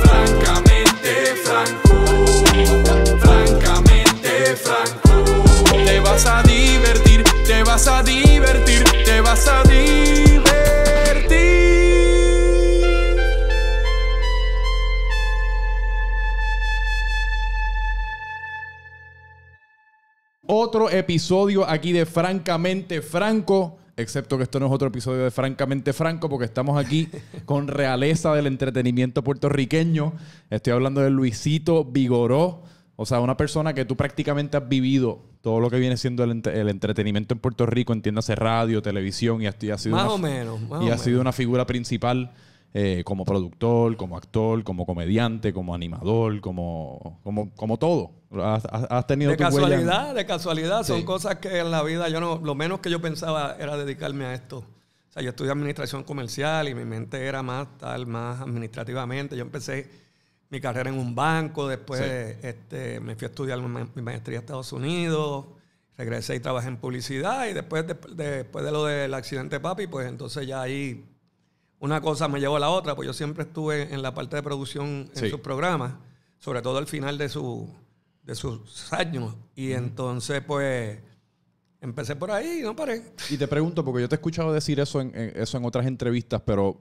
Francamente, Franco. Francamente, Franco. Te vas a divertir, te vas a divertir, te vas a divertir. otro episodio aquí de Francamente Franco excepto que esto no es otro episodio de Francamente Franco, porque estamos aquí con realeza del entretenimiento puertorriqueño. Estoy hablando de Luisito Vigoró, o sea, una persona que tú prácticamente has vivido todo lo que viene siendo el, entretenimiento en Puerto Rico, entiéndase radio, televisión, y ha, y ha sido una figura principal eh, como productor, como actor, como comediante, como animador, como, como, como todo. Has, tenido de tu casualidad, de casualidad. Son cosas que en la vida yo no, lo menos que yo pensaba era dedicarme a esto. O sea, yo estudié administración comercial y mi mente era más tal, más administrativamente. Yo empecé mi carrera en un banco, después este, me fui a estudiar mi maestría a Estados Unidos, regresé y trabajé en publicidad y después de, después de lo del accidente papi, pues entonces ya ahí una cosa me llevó a la otra, pues yo siempre estuve en la parte de producción en sus programas, sobre todo al final de, su, de sus años. Y entonces, pues, empecé por ahí y no paré. Y te pregunto, porque yo te he escuchado decir eso en, eso en otras entrevistas, pero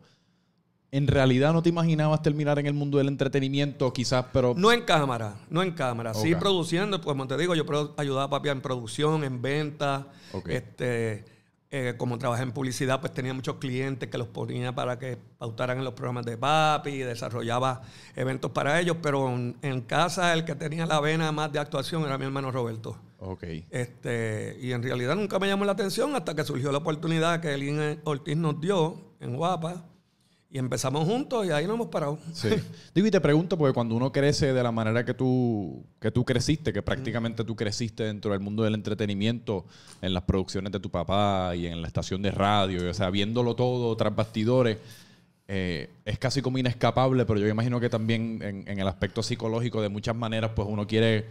en realidad no te imaginabas terminar en el mundo del entretenimiento, quizás, pero. No en cámara, no en cámara. Sí produciendo, pues como te digo, yo ayudaba a papi en producción, en venta, Este eh, como trabajé en publicidad, pues tenía muchos clientes que los ponía para que pautaran en los programas de papi, y desarrollaba eventos para ellos, pero en, casa el que tenía la vena más de actuación era mi hermano Roberto. Este, y en realidad nunca me llamó la atención hasta que surgió la oportunidad que Elín Ortiz nos dio en Guapa y empezamos juntos y ahí no hemos parado. Sí. Digo, y te pregunto, porque cuando uno crece de la manera que tú, tú creciste, que mm. prácticamente tú creciste dentro del mundo del entretenimiento, en las producciones de tu papá y en la estación de radio, o sea, viéndolo todo tras bastidores, eh, es casi como inescapable, pero yo imagino que también en el aspecto psicológico, de muchas maneras, pues uno quiere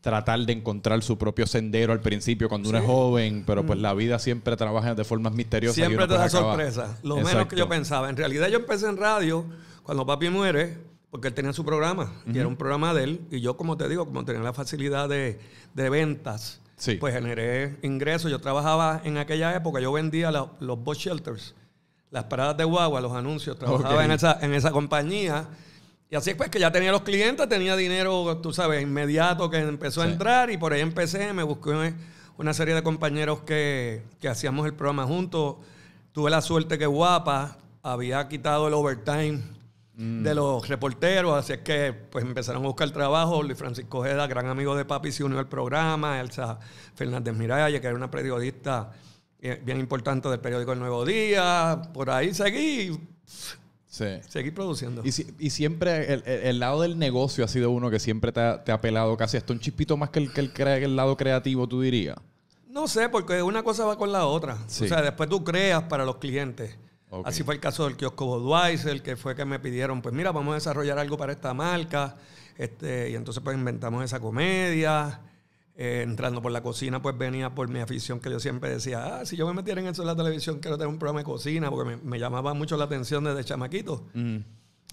tratar de encontrar su propio sendero al principio cuando uno es joven, pero pues mm. la vida siempre trabaja de formas misteriosas. Siempre te pues, da sorpresa, lo menos que yo pensaba. En realidad yo empecé en radio cuando papi muere, porque él tenía su programa, y era un programa de él, y yo como te digo, como tenía la facilidad de, ventas, pues generé ingresos. Yo trabajaba en aquella época, yo vendía los bus shelters, las paradas de guagua, los anuncios, trabajaba en, esa, en esa compañía. Y así pues que ya tenía los clientes, tenía dinero, tú sabes, inmediato que empezó a entrar y por ahí empecé, me busqué una serie de compañeros que, hacíamos el programa juntos. Tuve la suerte que Guapa había quitado el overtime mm. de los reporteros, así es que pues empezaron a buscar trabajo. Luis Francisco Jeda, gran amigo de Papi, se unió al programa. Elsa Fernández Miraya, que era una periodista eh, bien importante del periódico El Nuevo Día. Por ahí seguí Sí. Seguir produciendo. Y, y siempre el, lado del negocio ha sido uno que siempre te ha, te pelado casi hasta un chispito más que el, que el, que el lado creativo, tú dirías. No sé, porque una cosa va con la otra. O sea, después tú creas para los clientes. Así fue el caso del kiosco el que fue que me pidieron, pues mira, vamos a desarrollar algo para esta marca. Este, y entonces pues inventamos esa comedia. Eh, entrando por la cocina, pues venía por mi afición que yo siempre decía, ah, si yo me metiera en eso en la televisión, quiero tener un programa de cocina, porque me, llamaba mucho la atención desde chamaquito. Mm.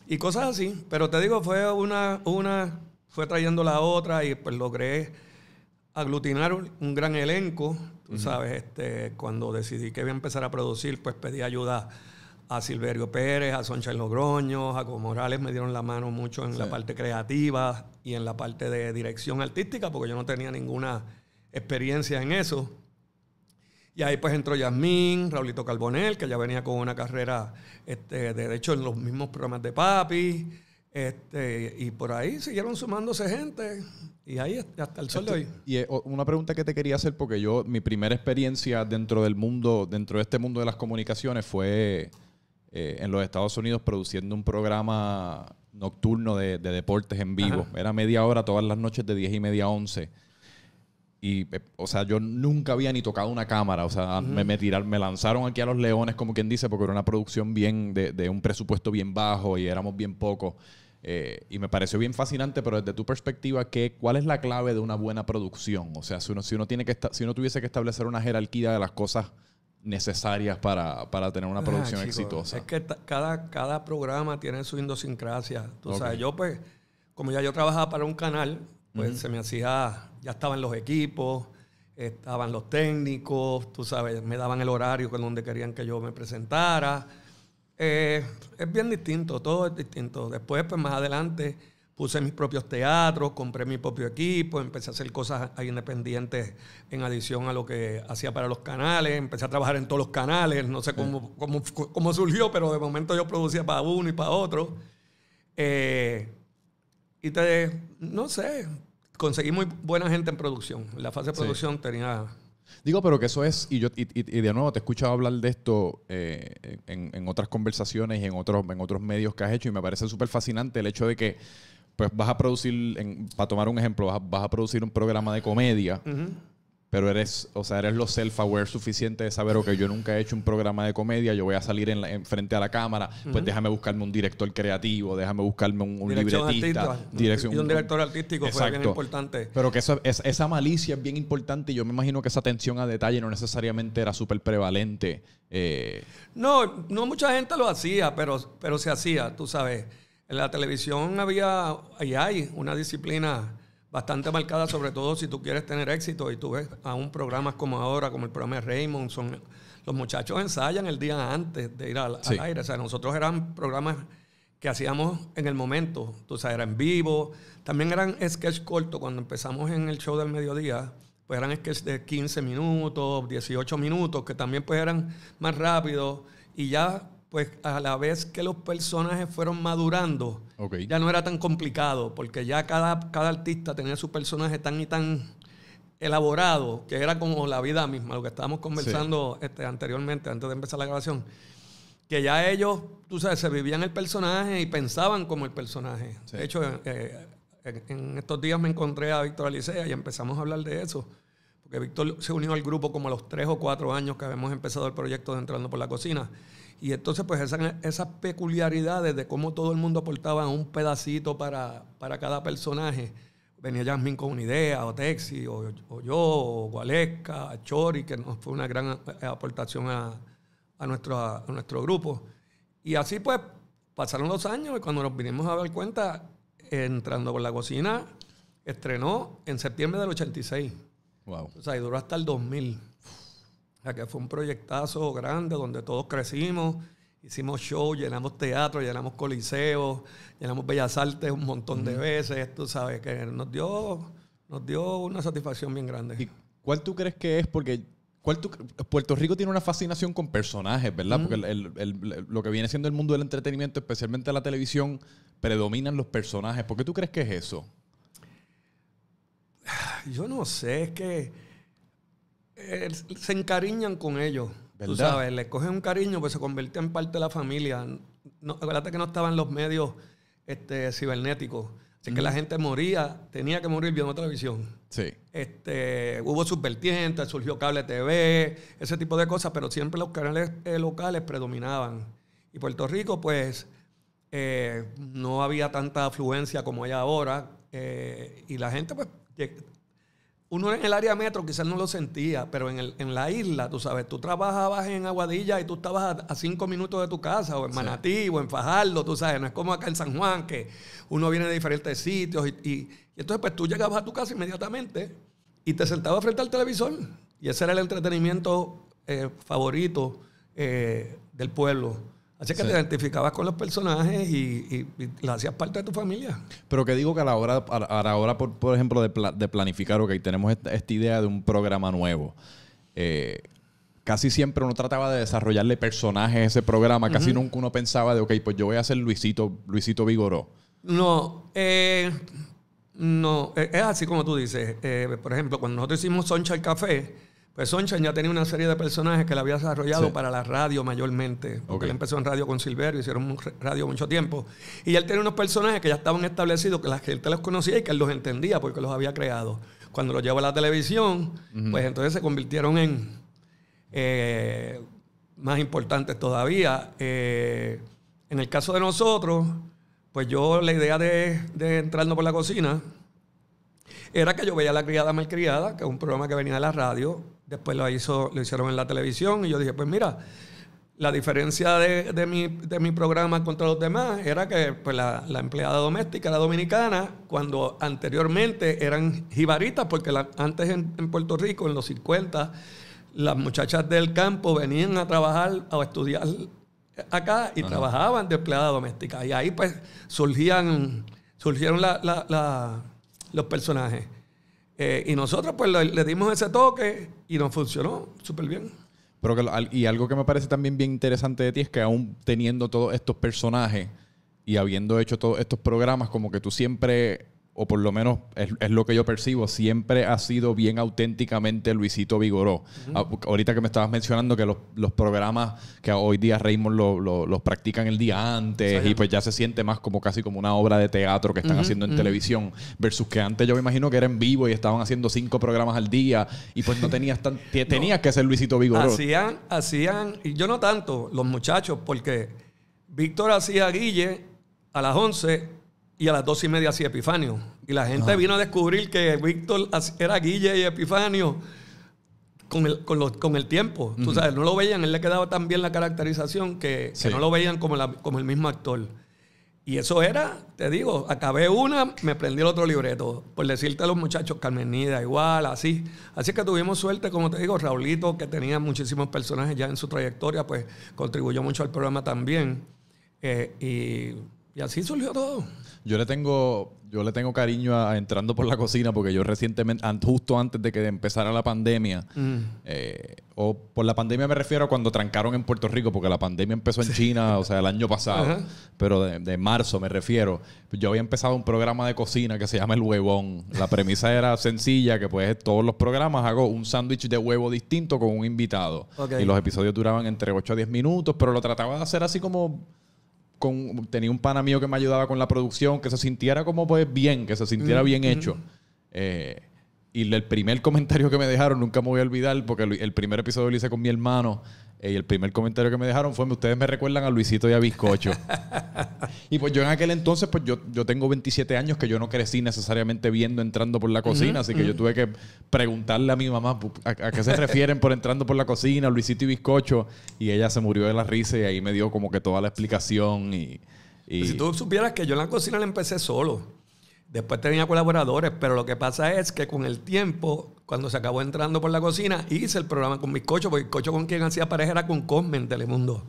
Y cosas así. Pero te digo, fue una, una, fue trayendo la otra y pues logré aglutinar un gran elenco. Tú sabes, este, cuando decidí que iba a empezar a producir, pues pedí ayuda a Silverio Pérez, a Soncha Logroño, a Jacobo Morales me dieron la mano mucho en la parte creativa y en la parte de dirección artística, porque yo no tenía ninguna experiencia en eso. Y ahí pues entró Yasmín, Raulito Carbonel, que ya venía con una carrera, este, de hecho, en los mismos programas de Papi. Este, y por ahí siguieron sumándose gente. Y ahí hasta el sol de este, hoy. Y eh, una pregunta que te quería hacer, porque yo, mi primera experiencia dentro del mundo, dentro de este mundo de las comunicaciones fue eh, en los Estados Unidos produciendo un programa nocturno de, deportes en vivo. Era media hora todas las noches de 10 y media a 11. Y, eh, o sea, yo nunca había ni tocado una cámara. O sea, me, tiraron, me lanzaron aquí a los leones, como quien dice, porque era una producción bien de, un presupuesto bien bajo y éramos bien pocos. Eh, y me pareció bien fascinante, pero desde tu perspectiva, ¿qué, ¿cuál es la clave de una buena producción? O sea, si uno, si uno, tiene que si uno tuviese que establecer una jerarquía de las cosas necesarias para, tener una ah, producción exitosa. Es que cada, cada programa tiene su idiosincrasia. Tú sabes, yo pues, como ya yo trabajaba para un canal, pues se me hacía, ya estaban los equipos, estaban los técnicos, tú sabes, me daban el horario con donde querían que yo me presentara. Eh, es bien distinto, todo es distinto. Después, pues más adelante puse mis propios teatros, compré mi propio equipo, empecé a hacer cosas independientes en adición a lo que hacía para los canales, empecé a trabajar en todos los canales, no sé cómo, cómo, surgió, pero de momento yo producía para uno y para otro. Eh, y te, no sé, conseguí muy buena gente en producción. la fase de producción tenía Digo, pero que eso es, y yo de nuevo te he escuchado hablar de esto eh, en, otras conversaciones y en otros, en otros medios que has hecho, y me parece súper fascinante el hecho de que pues vas a producir, para tomar un ejemplo, vas a, producir un programa de comedia, pero eres, o sea, eres lo self-aware suficiente de saber, Que yo nunca he hecho un programa de comedia, yo voy a salir en, frente a la cámara, pues déjame buscarme un director creativo, déjame buscarme un, un Dirección, y un director artístico bien importante. Pero que eso esa malicia es bien importante y yo me imagino que esa atención a detalle no necesariamente era súper prevalente. Eh. No, no mucha gente lo hacía, pero, pero se hacía, tú sabes. En la televisión había y hay una disciplina bastante marcada, sobre todo si tú quieres tener éxito y tú ves a un programa como ahora, como el programa de Raymond, son, los muchachos ensayan el día antes de ir al, aire. O sea, nosotros eran programas que hacíamos en el momento, o sea, en vivo, también eran sketch cortos, cuando empezamos en el show del mediodía, pues eran sketches de 15 minutos, 18 minutos, que también pues eran más rápidos y ya pues a la vez que los personajes fueron madurando, ya no era tan complicado, porque ya cada, cada artista tenía su personaje tan y tan elaborado, que era como la vida misma, lo que estábamos conversando este, anteriormente, antes de empezar la grabación, que ya ellos, tú sabes, se vivían el personaje y pensaban como el personaje. De hecho, eh, eh, en estos días me encontré a Víctor Alicea y empezamos a hablar de eso, porque Víctor se unió al grupo como a los tres o cuatro años que habíamos empezado el proyecto de Entrando por la Cocina. Y entonces, pues esas, esas peculiaridades de cómo todo el mundo aportaba un pedacito para, cada personaje. Venía Jasmine con una idea, o Texi, o, yo, o Gualesca, Chori, que nos fue una gran aportación a, a nuestro, nuestro grupo. Y así, pues, pasaron los años y cuando nos vinimos a dar cuenta, entrando por la cocina, estrenó en septiembre del 86. Wow. O sea, y duró hasta el 2000 sea que fue un proyectazo grande donde todos crecimos, hicimos shows, llenamos teatro, llenamos coliseos, llenamos bellas artes un montón de veces, tú sabes, que nos dio, nos dio una satisfacción bien grande. ¿Y cuál tú crees que es? Porque Puerto Rico tiene una fascinación con personajes, ¿verdad? Porque lo que viene siendo el mundo del entretenimiento, especialmente la televisión, predominan los personajes. ¿Por qué tú crees que es eso? Yo no sé, es que eh, se encariñan con ellos. Tú sabes, les cogen un cariño, pues se convierte en parte de la familia. No, acuérdate que no estaban los medios este, cibernéticos. Así que la gente moría, tenía que morir viendo televisión. Sí. Este, hubo subvertientes, surgió cable TV, ese tipo de cosas, pero siempre los canales eh, locales predominaban. Y Puerto Rico, pues, eh, no había tanta afluencia como hay ahora. y la gente, pues, uno en el área metro quizás no lo sentía, pero en, el, la isla, tú sabes, tú trabajabas en Aguadilla y tú estabas a, cinco minutos de tu casa, o en Manatí, o en Fajardo, tú sabes, no es como acá en San Juan, que uno viene de diferentes sitios. Y, y, entonces, pues tú llegabas a tu casa inmediatamente y te sentabas frente al televisor. Y ese era el entretenimiento eh, favorito eh, del pueblo. Así que te identificabas con los personajes y, la hacías parte de tu familia. Pero que digo que a la hora, a la por, ejemplo, de, planificar, ok, tenemos esta, idea de un programa nuevo. Eh, casi siempre uno trataba de desarrollarle personajes a ese programa. Casi nunca uno pensaba de, ok, pues yo voy a ser Luisito, Luisito Vigoró. No, eh, no, eh, es así como tú dices. por ejemplo, cuando nosotros hicimos Soncha el Café, pues Sonchan ya tenía una serie de personajes que le había desarrollado para la radio mayormente. Porque él empezó en radio con Silverio, hicieron radio mucho tiempo. Y él tenía unos personajes que ya estaban establecidos, que la gente los conocía y que él los entendía porque los había creado. Cuando los llevó a la televisión, pues entonces se convirtieron en eh, más importantes todavía. Eh, en el caso de nosotros, pues yo la idea de, de entrarnos por la cocina era que yo veía a La Criada Malcriada, que es un programa que venía de la radio, Después lo, hizo, lo hicieron en la televisión y yo dije, pues mira, la diferencia de, de, mi, de, mi, programa contra los demás era que pues, la, empleada doméstica la dominicana, cuando anteriormente eran jibaritas, porque antes en, Puerto Rico, en los 50, las muchachas del campo venían a trabajar o a estudiar acá y trabajaban de empleada doméstica. Y ahí pues surgían, surgieron los personajes. Eh, y nosotros pues le, dimos ese toque y nos funcionó súper bien. Pero que y algo que me parece también bien interesante de ti es que aún teniendo todos estos personajes y habiendo hecho todos estos programas, como que tú siempre o por lo menos es, lo que yo percibo, siempre ha sido bien auténticamente Luisito Vigoró. Ah, ahorita que me estabas mencionando que los, programas que hoy día Raymond los practican el día antes y pues ya se siente más como casi como una obra de teatro que están haciendo en televisión, versus que antes yo me imagino que era en vivo y estaban haciendo cinco programas al día y pues no tenías tan, tenías que ser Luisito Vigoró. Hacían, hacían, y yo no tanto, los muchachos, porque Víctor hacía Guille a las 11 y a las dos y media hacía Epifanio. Y la gente vino a descubrir que Víctor era Guille y Epifanio con el, con, los, con el tiempo. Tú sabes, no lo veían, él le quedaba tan bien la caracterización que, no lo veían como, la, como el mismo actor. Y eso era, te digo, acabé una, me prendí el otro libreto. Por decirte a los muchachos, Nida, igual, así. Así que tuvimos suerte, como te digo, Raulito, que tenía muchísimos personajes ya en su trayectoria, pues contribuyó mucho al programa también. Eh, y y así surgió todo. Yo le tengo, yo le tengo cariño a, entrando por la cocina porque yo recientemente, justo antes de que empezara la pandemia, mm. eh, o por la pandemia me refiero a cuando trancaron en Puerto Rico, porque la pandemia empezó en China, o sea, el año pasado, pero de, marzo me refiero. Yo había empezado un programa de cocina que se llama El Huevón. La premisa era sencilla, que pues todos los programas hago un sándwich de huevo distinto con un invitado. Y los episodios duraban entre 8 a 10 minutos, pero lo trataba de hacer así como tenía un pana mío que me ayudaba con la producción, que se sintiera como pues bien, que se sintiera bien hecho. Eh, y el primer comentario que me dejaron, nunca me voy a olvidar, porque el primer episodio lo hice con mi hermano eh, y el primer comentario que me dejaron fue, ustedes me recuerdan a Luisito y a Bizcocho. y pues yo en aquel entonces, pues yo, yo tengo 27 años que yo no crecí necesariamente viendo entrando por la cocina, así que yo tuve que preguntarle a mi mamá a, qué se refieren por entrando por la cocina, Luisito y Bizcocho. Y ella se murió de la risa y ahí me dio como que toda la explicación y... y... Pues si tú supieras que yo en la cocina le empecé solo. Después tenía colaboradores, pero lo que pasa es que con el tiempo, cuando se acabó entrando por la cocina, hice el programa con Biscocho, porque Biscocho con quien hacía pareja era con Cosme en Telemundo.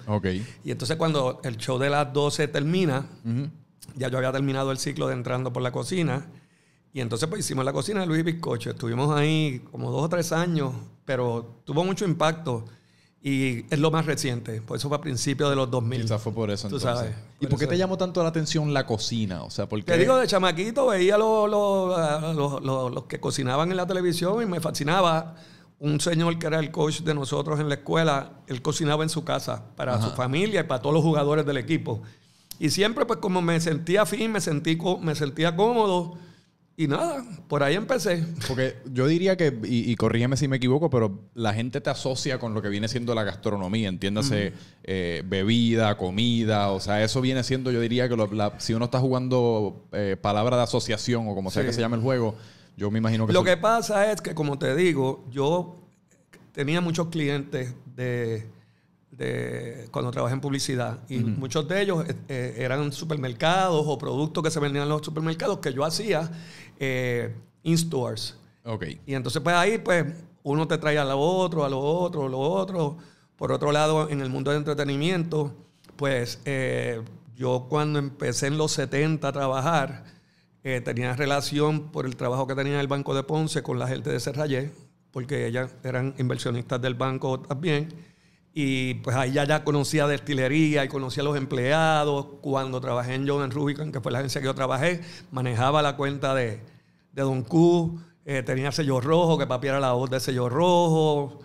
Y entonces cuando el show de las 12 termina, ya yo había terminado el ciclo de entrando por la cocina, y entonces pues hicimos la cocina de Luis Biscocho. Estuvimos ahí como dos o tres años, pero tuvo mucho impacto y es lo más reciente, por pues eso fue a principios de los 2000. Quizás fue por eso. Tú sabes. ¿Y por, qué te llamó tanto la atención la cocina? O sea, porque... Te digo, de chamaquito veía los, ah, los, que cocinaban en la televisión y me fascinaba un señor que era el coach de nosotros en la escuela, él cocinaba en su casa para su familia y para todos los jugadores del equipo. Y siempre, pues como me sentía afín, me, sentí, me sentía cómodo, y nada, por ahí empecé. Porque yo diría que, y, corrígeme si me equivoco, pero la gente te asocia con lo que viene siendo la gastronomía, entiéndase, eh, bebida, comida, o sea, eso viene siendo, yo diría que si uno está jugando eh, palabra de asociación o como sea que se llame el juego, yo me imagino que... Lo que pasa es que, como te digo, yo tenía muchos clientes de, de, cuando trabajé en publicidad y muchos de ellos eh, eran supermercados o productos que se vendían en los supermercados que yo hacía eh, in-stores. Ok. Y entonces, pues ahí, pues, uno te trae a lo otro, a lo otro, a lo otro. Por otro lado, en el mundo del entretenimiento, pues, eh, yo cuando empecé en los 70 a trabajar, eh, tenía relación por el trabajo que tenía en el Banco de Ponce con la gente de Serrayé, porque ellas eran inversionistas del banco también. Y pues ahí ya, ya conocía destilería y conocía a los empleados. Cuando trabajé en John Rubicon, que fue la agencia que yo trabajé, manejaba la cuenta de, de Don Q. Eh, tenía sello rojo, que papi era la voz de sello rojo.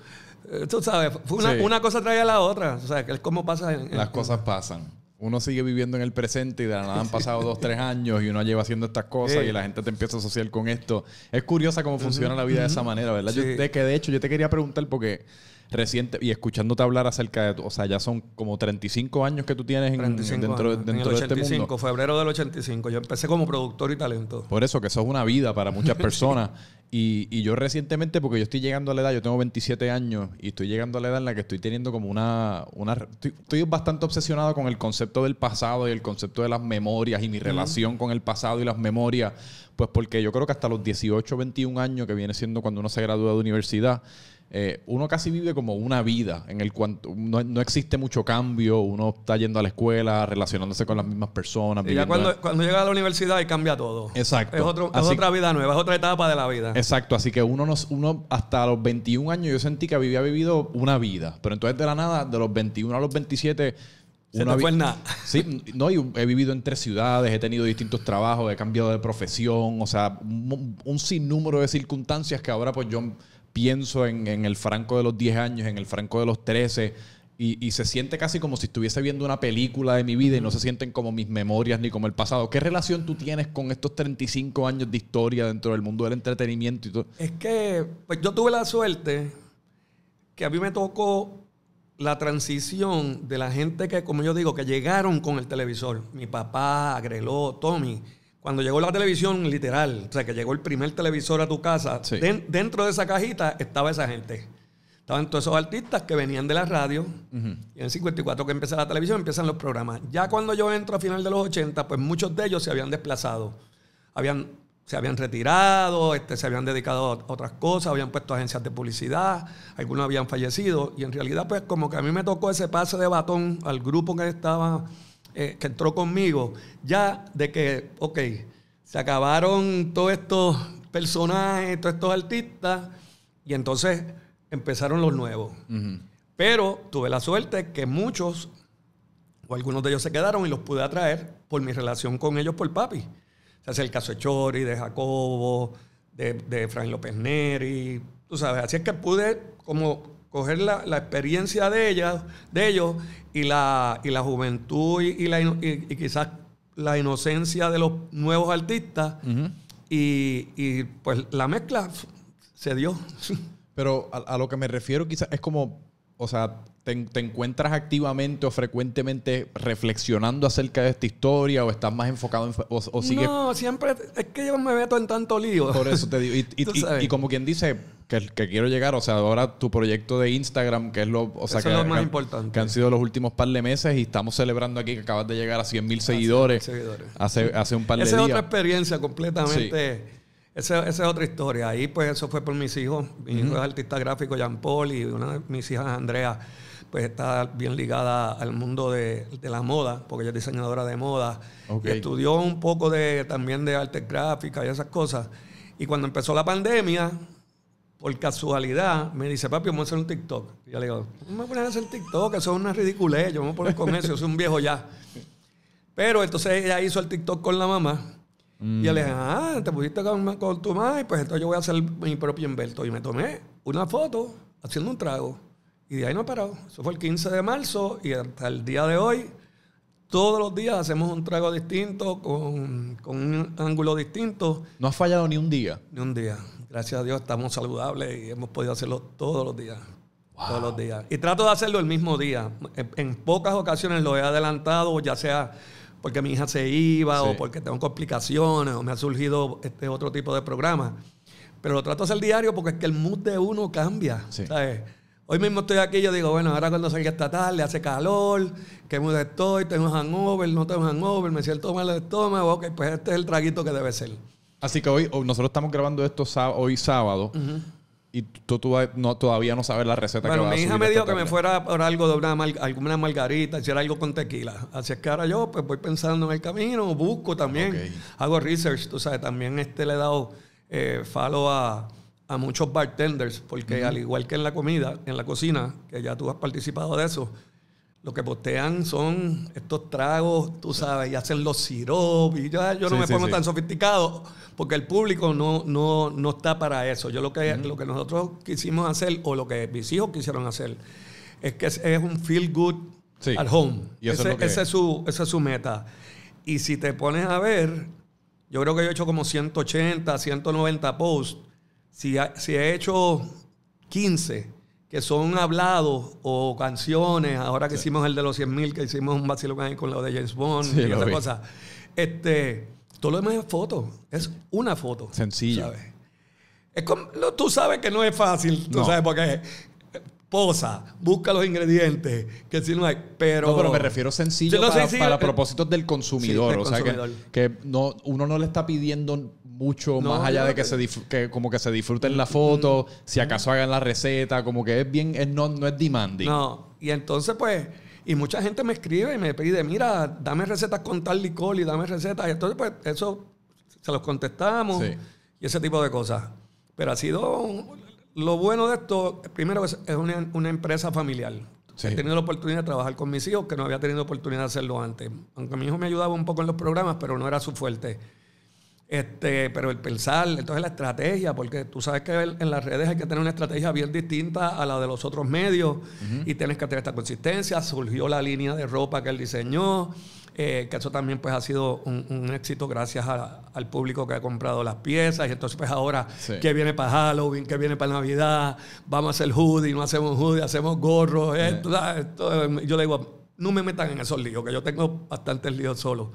Eh, tú sabes, una, cosa traía a la otra. O sea, es como pasa. Las cosas pasan. Uno sigue viviendo en el presente y de la nada han pasado dos, tres años y uno lleva haciendo estas cosas y la gente te empieza a asociar con esto. Es curiosa cómo funciona la vida de esa manera, ¿verdad? Yo, de que de hecho yo te quería preguntar porque reciente y escuchándote hablar acerca de, o sea, ya son como 35 años que tú tienes en, dentro, de este mundo. febrero del 85. Yo empecé como productor y talento. Por eso, que eso es una vida para muchas personas. y, yo recientemente, porque yo estoy llegando a la edad, yo tengo 27 años y estoy llegando a la edad en la que estoy teniendo como una... una estoy, bastante obsesionado con el concepto del pasado y el concepto de las memorias y mi relación con el pasado y las memorias. Pues porque yo creo que hasta los 18, 21 años que viene siendo cuando uno se gradúa de universidad, eh, uno casi vive como una vida en el cual no, existe mucho cambio, uno está yendo a la escuela, relacionándose con las mismas personas. cuando, llega a la universidad y cambia todo. Exacto. Es, otra vida nueva, es otra etapa de la vida. Exacto. Así que uno, nos, uno hasta los 21 años yo sentí que había vivido una vida, pero entonces de la nada, de los 21 a los 27... Se no fue nada. Sí, no, he vivido en tres ciudades, he tenido distintos trabajos, he cambiado de profesión, o sea, un, un sinnúmero de circunstancias que ahora pues yo pienso en, el Franco de los 10 años, en el Franco de los 13, y, se siente casi como si estuviese viendo una película de mi vida y no se sienten como mis memorias ni como el pasado. ¿Qué relación tú tienes con estos 35 años de historia dentro del mundo del entretenimiento y todo? Es que pues, yo tuve la suerte que a mí me tocó la transición de la gente que, como yo digo, que llegaron con el televisor. Mi papá, Agreló, Tommy cuando llegó la televisión, literal, o sea, que llegó el primer televisor a tu casa, dentro de esa cajita estaba esa gente. Estaban todos esos artistas que venían de la radio. Y en el 54 que empieza la televisión, empiezan los programas. Ya cuando yo entro a final de los 80, pues muchos de ellos se habían desplazado. Habían, se habían retirado, este, se habían dedicado a otras cosas, habían puesto agencias de publicidad, algunos habían fallecido. Y en realidad, pues como que a mí me tocó ese pase de batón al grupo que estaba eh, que entró conmigo, ya de que, ok, se acabaron todos estos personajes, todos estos artistas, y entonces empezaron los nuevos. Pero tuve la suerte que muchos, o algunos de ellos se quedaron y los pude atraer por mi relación con ellos por papi. O sea, es el caso de Chori, de Jacobo, de, de Frank López Neri, tú sabes. Así es que pude como coger la, experiencia de ellas, de ellos y la, y la juventud y, la, quizás la inocencia de los nuevos artistas y, pues la mezcla se dio. Pero a, lo que me refiero quizás es como, o sea, te, encuentras activamente o frecuentemente reflexionando acerca de esta historia o estás más enfocado en, o, No, siempre es que yo me meto en tanto lío. Por eso te digo, y, y como quien dice que, quiero llegar. O sea, ahora tu proyecto de Instagram, que es lo, o sea, más importante. Que han sido los últimos par de meses y estamos celebrando aquí que acabas de llegar a 100 mil seguidores, Hace, un par de días. Esa es otra experiencia completamente. Esa, es otra historia. Ahí, pues, eso fue por mis hijos. Mi hijo es artista gráfico, Jean Paul, y una de mis hijas, Andrea, pues está bien ligada al mundo de, la moda, porque ella es diseñadora de moda. estudió un poco de, también de arte gráfica y esas cosas. Y cuando empezó la pandemia, por casualidad, me dice, papi, vamos a hacer un TikTok. Y yo le digo, no me pones a hacer TikTok, eso es una ridiculez, yo me voy a poner con eso, soy un viejo ya. Pero entonces ella hizo el TikTok con la mamá. Y yo le dije, ah, te pusiste con, con tu madre, pues entonces yo voy a hacer mi propio Inverto. Y me tomé una foto haciendo un trago. Y de ahí no he parado. Eso fue el 15 de marzo y hasta el día de hoy, todos los días hacemos un trago distinto, con, con un ángulo distinto. No ha fallado ni un día. Ni un día. Gracias a Dios estamos saludables y hemos podido hacerlo todos los días. Todos los días. Y trato de hacerlo el mismo día. En, pocas ocasiones lo he adelantado, ya sea porque mi hija se iba o porque tengo complicaciones o me ha surgido este otro tipo de programa. Pero lo trato de hacer diario porque es que el mood de uno cambia. Hoy mismo estoy aquí, y yo digo, bueno, ahora cuando salga esta tarde, hace calor, qué mood estoy, tengo un hangover, no tengo hangover, me siento mal el estómago, ok, pues este es el traguito que debe ser. Así que hoy, nosotros estamos grabando esto hoy sábado. Y tú, todavía no sabes la receta que va a mi hija me dijo que me fuera por algo de una alguna margarita, hiciera algo con tequila. Así es que ahora yo pues voy pensando en el camino, busco también, hago research, tú sabes, también este le he dado eh, falo a, muchos bartenders, porque al igual que en la comida, en la cocina, que ya tú has participado de eso, lo que postean son estos tragos, tú sabes, y hacen los sirops. Y yo, yo no me pongo tan sofisticado porque el público no, no, está para eso. Yo lo que, lo que nosotros quisimos hacer, o lo que mis hijos quisieron hacer, es que es, un feel good at home. Y es su, esa es su meta. Y si te pones a ver, yo creo que yo he hecho como 180, 190 posts. Si, si he hecho 15 que son hablados o canciones, ahora que hicimos el de los 100.000, que hicimos un vacilón con lo de James Bond y otra cosa. Este, todo lo demás es foto, es una foto. sencilla como, tú sabes que no es fácil, tú sabes, porque eh, posa, busca los ingredientes, que si no hay, pero... me refiero sencillo, para, para, eh, propósitos del consumidor, Que, no, uno no le está pidiendo mucho más allá de que, Se que como que se disfruten la mm, foto, mm, si acaso mm. hagan la receta, como que es bien, es no, es demanding. No, y entonces pues, y mucha gente me escribe y me pide, mira, dame recetas con tal licor y dame recetas, y entonces pues eso se los contestamos y ese tipo de cosas. Pero ha sido, lo bueno de esto, primero es, una, empresa familiar. He tenido la oportunidad de trabajar con mis hijos, que no había tenido oportunidad de hacerlo antes. Aunque mi hijo me ayudaba un poco en los programas, pero no era su fuerte. Este, pero el pensar, entonces la estrategia, porque tú sabes que en las redes hay que tener una estrategia bien distinta a la de los otros medios y tienes que tener esta consistencia. Surgió la línea de ropa que él diseñó, eh, que eso también pues ha sido un, éxito gracias al público que ha comprado las piezas. Y entonces pues ahora, que viene para Halloween? que viene para Navidad? Vamos a hacer hoodie, no hacemos hoodie, hacemos gorros yo le digo, no me metan en esos líos, que yo tengo bastantes líos solo.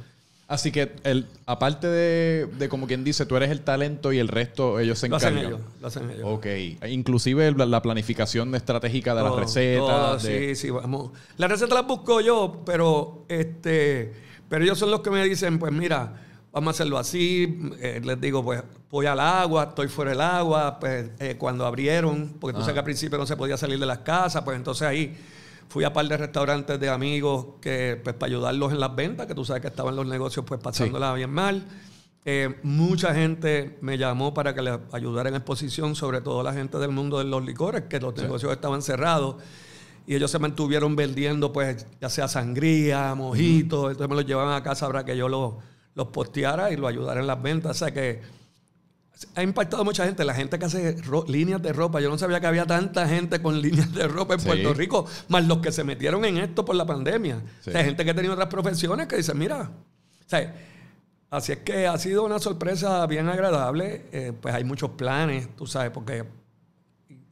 Así que, el, aparte de, de, como quien dice, tú eres el talento y el resto ellos se encargan. Lo hacen ellos. Lo Ok. Inclusive la, planificación estratégica de las recetas. Sí, sí, vamos. Las recetas las busco yo, pero, este, pero ellos son los que me dicen, pues mira, vamos a hacerlo así. Eh, les digo, pues voy al agua, estoy fuera del agua. Pues, eh, cuando abrieron, porque tú sabes que al principio no se podía salir de las casas, pues entonces ahí Fui a par de restaurantes de amigos que, pues, para ayudarlos en las ventas, que tú sabes que estaban los negocios, pues, bien mal. Eh, mucha gente me llamó para que les ayudara en exposición, sobre todo la gente del mundo de los licores, que los negocios estaban cerrados y ellos se mantuvieron vendiendo, pues, ya sea sangría, mojitos. Entonces me los llevaban a casa para que yo los, los posteara y lo ayudara en las ventas. que ha impactado a mucha gente. La gente que hace líneas de ropa. Yo no sabía que había tanta gente con líneas de ropa en Puerto Rico, más los que se metieron en esto por la pandemia. Hay gente que ha tenido otras profesiones que dice, mira, o sea, así es que ha sido una sorpresa bien agradable. Eh, pues hay muchos planes, tú sabes, porque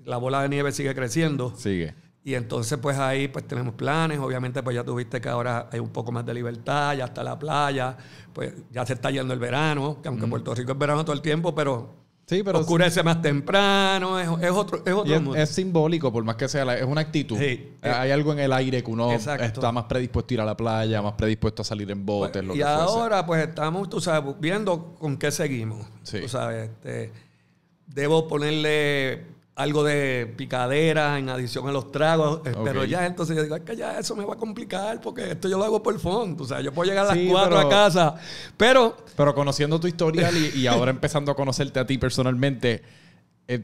la bola de nieve sigue creciendo. Sigue. Y entonces pues ahí pues tenemos planes, obviamente pues ya tuviste que ahora hay un poco más de libertad, ya está la playa, pues ya se está yendo el verano, que aunque en Puerto Rico es verano todo el tiempo, pero Sí, pero oscurece más temprano, es, otro, es, otro mundo. es, simbólico, por más que sea, es una actitud. Eh, hay algo en el aire que uno está más predispuesto a ir a la playa, más predispuesto a salir en botes, pues, y ahora, pues estamos, tú sabes, viendo con qué seguimos. Sí. Tú sabes, este, debo ponerle algo de picadera en adición a los tragos. Eh, pero ya entonces yo digo, es que ya eso me va a complicar porque esto yo lo hago por fondo. O sea, yo puedo llegar a las cuatro a casa. Pero. Pero conociendo tu historial y, ahora empezando a conocerte a ti personalmente. Eh,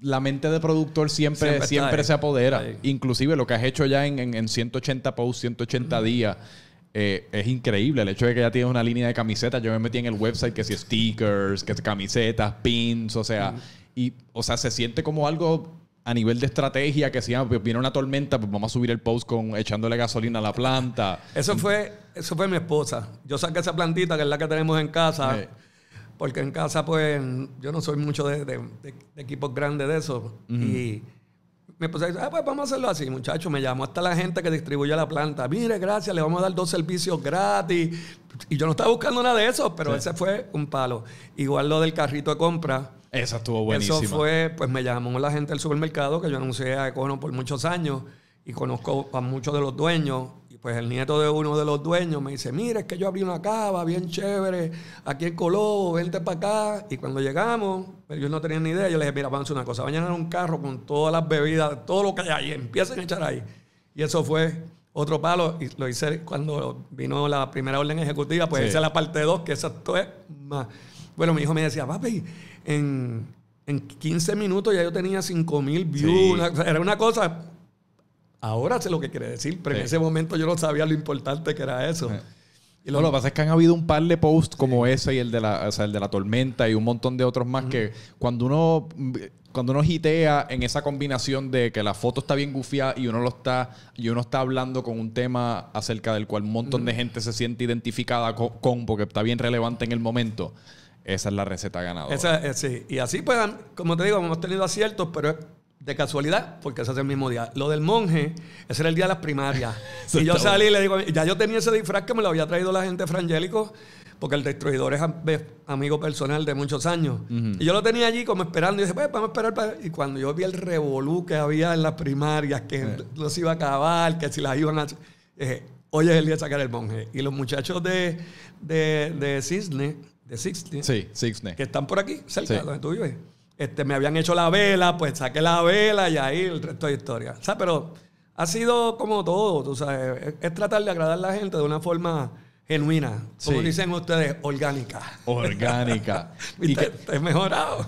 la mente de productor siempre, siempre, se apodera. Inclusive lo que has hecho ya en, 180 posts, 180 días, eh, es increíble. El hecho de que ya tienes una línea de camisetas. Yo me metí en el website que si stickers, que camisetas, pins, o sea... Y, o sea, se siente como algo a nivel de estrategia que si ah, pues, viene una tormenta, pues vamos a subir el post con echándole gasolina a la planta. Eso fue, eso fue mi esposa. Yo saqué esa plantita que es la que tenemos en casa. Porque en casa, pues, yo no soy mucho de, equipos grandes de eso. Y mi esposa dice, ah, pues vamos a hacerlo así, muchachos. Me llamó hasta la gente que distribuye la planta. Mire, gracias, le vamos a dar dos servicios gratis. Y yo no estaba buscando nada de eso, pero ese fue un palo. Igual lo del carrito de compra esa estuvo buenísima. Eso fue, pues me llamó la gente del supermercado que yo anuncié a Econo por muchos años y conozco a muchos de los dueños. Y pues el nieto de uno de los dueños me dice, mire, es que yo abrí una cava bien chévere aquí en Colobo, vente para acá. Y cuando llegamos, yo pues, no tenía ni idea, yo le dije, mira, vamos a hacer una cosa, vayan a un carro con todas las bebidas, todo lo que hay ahí, empiecen a echar ahí. Y eso fue otro palo, y lo hice cuando vino la primera orden ejecutiva, pues hice la parte 2, que esa es más... Bueno, mi hijo me decía, papi, en, en 15 minutos ya yo tenía 5 mil views. era una cosa. Ahora sé lo que quiere decir, pero en ese momento yo no sabía lo importante que era eso. Y lo, lo que pasa es que han habido un par de posts como ese y el de la, o sea, el de la tormenta y un montón de otros más que cuando uno cuando uno hitea en esa combinación de que la foto está bien gufiada y uno lo está y uno está hablando con un tema acerca del cual un montón de gente se siente identificada con porque está bien relevante en el momento esa es la receta ganadora. Eh, sí, y así pues, como te digo, hemos tenido aciertos, pero de casualidad, porque ese es el mismo día. Lo del monje, ese era el día de las primarias. y yo salí y le digo, ya yo tenía ese disfraz que me lo había traído la gente frangélico, porque el destruidor es amigo personal de muchos años. Y yo lo tenía allí como esperando. Y dije, pues vamos a esperar. Y cuando yo vi el revolú que había en las primarias, que los eh. iba a acabar, que si las iban a... Dije, hoy es el día de sacar el monje. Y los muchachos de, de, de Cisne de Sixteen Sí, Que están por aquí, cerca donde tú vives. Este, me habían hecho la vela, pues saqué la vela y ahí el resto de historia. O sea, pero ha sido como todo, tú sabes, es, tratar de agradar a la gente de una forma genuina, como dicen ustedes, orgánica. Orgánica. y te, he mejorado.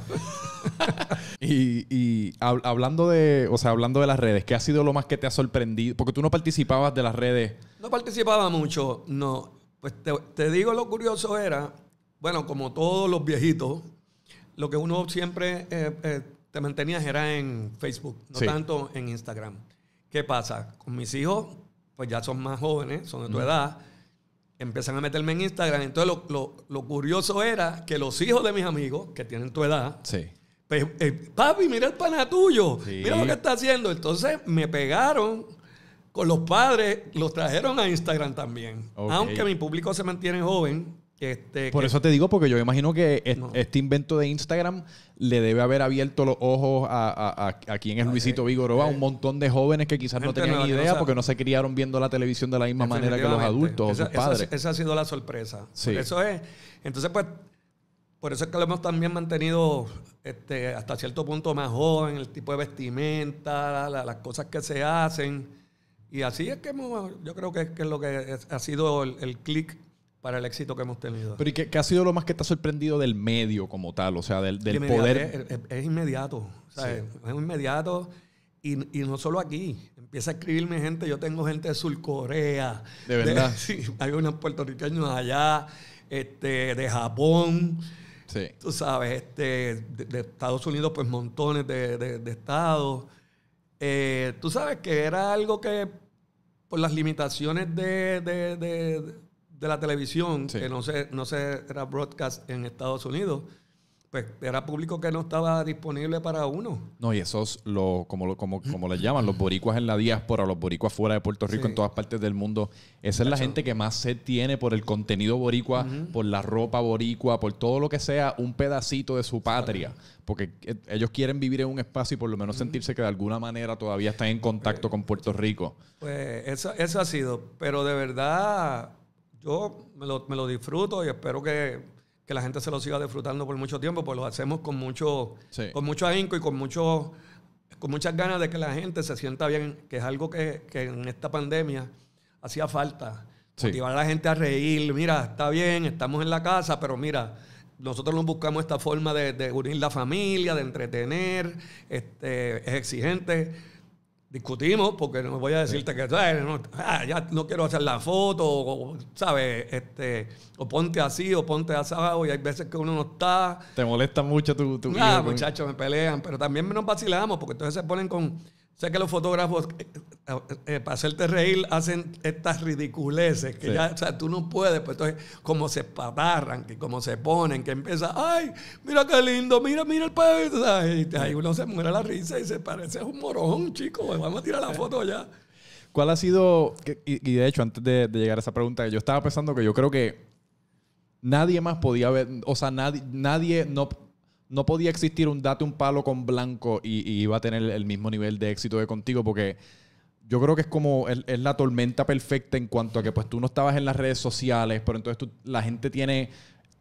y, hablando de, o sea, hablando de las redes, ¿qué ha sido lo más que te ha sorprendido? Porque tú no participabas de las redes. No participaba mucho, no. Pues te digo lo curioso era bueno, como todos los viejitos, lo que uno siempre eh, eh, te mantenía era en Facebook, no tanto en Instagram. ¿Qué pasa? Con mis hijos, pues ya son más jóvenes, son de tu edad, empiezan a meterme en Instagram. Entonces, lo, lo, curioso era que los hijos de mis amigos, que tienen tu edad, pues, eh, papi, mira el pana tuyo, mira lo que está haciendo. Entonces, me pegaron con los padres, los trajeron a Instagram también. Aunque mi público se mantiene joven, este, por eso te digo, porque yo imagino que este invento de Instagram le debe haber abierto los ojos a, a, es Luisito Vigoró, a un montón de jóvenes que quizás no tenían idea porque no se criaron viendo la televisión de la misma manera que los adultos o sus padres. Esa, ha sido la sorpresa. Eso es. Entonces, pues, por eso es que lo hemos también mantenido este, hasta cierto punto más joven, el tipo de vestimenta, las cosas que se hacen. Y así es que yo creo que, es, lo que ha sido el, el clic para el éxito que hemos tenido. Pero ¿y qué, ha sido lo más que te ha sorprendido del medio como tal? O sea, del, poder. Es, inmediato. es, inmediato. Y, no solo aquí. Empieza a escribirme gente. Yo tengo gente de Surcorea. De verdad. hay unos puertorriqueños allá, este, de Japón. Sí. Tú sabes, este, de, Estados Unidos, pues montones de, estados. Eh, tú sabes que era algo que, por las limitaciones de de la televisión, que no se, no se era broadcast en Estados Unidos, pues era público que no estaba disponible para uno. No, y esos, lo, como, lo, como, como les llaman, los boricuas en la diáspora, los boricuas fuera de Puerto Rico, en todas partes del mundo, esa es la gente que más se tiene por el contenido boricua, por la ropa boricua, por todo lo que sea un pedacito de su patria. Porque eh, ellos quieren vivir en un espacio y por lo menos sentirse que de alguna manera todavía están en contacto pues, con Puerto Rico. Pues eso, eso ha sido, pero de verdad yo me lo, me disfruto y espero que, la gente se lo siga disfrutando por mucho tiempo, pues lo hacemos con mucho, con mucho ahínco y con mucho con muchas ganas de que la gente se sienta bien, que es algo que, en esta pandemia hacía falta. Motivar a la gente a reír, mira, está bien, estamos en la casa, pero mira, nosotros nos buscamos esta forma de, de unir la familia, de entretener, este, es exigente discutimos porque no voy a decirte que no, ah, ya no quiero hacer la foto, o, ¿sabes? Este, o ponte así, o ponte asado, y hay veces que uno no está. Te molesta mucho tu... tu ah, pues. muchachos, me pelean, pero también nos vacilamos porque entonces se ponen con... Sé que los fotógrafos eh, eh, para hacerte reír, hacen estas ridiculeces que ya, o sea, tú no puedes, pues entonces, como se patarran que como se ponen, que empieza, ay, mira qué lindo, mira, mira el país, ahí uno se muere la risa y se parece a un morón, chico, pues, vamos a tirar la foto ya. ¿Cuál ha sido, y, de hecho, antes de, llegar a esa pregunta, yo estaba pensando que yo creo que nadie más podía ver, o sea, nadie, nadie no no podía existir un date un palo con blanco y, iba a tener el mismo nivel de éxito que contigo porque yo creo que es como es la tormenta perfecta en cuanto a que pues tú no estabas en las redes sociales, pero entonces la gente tiene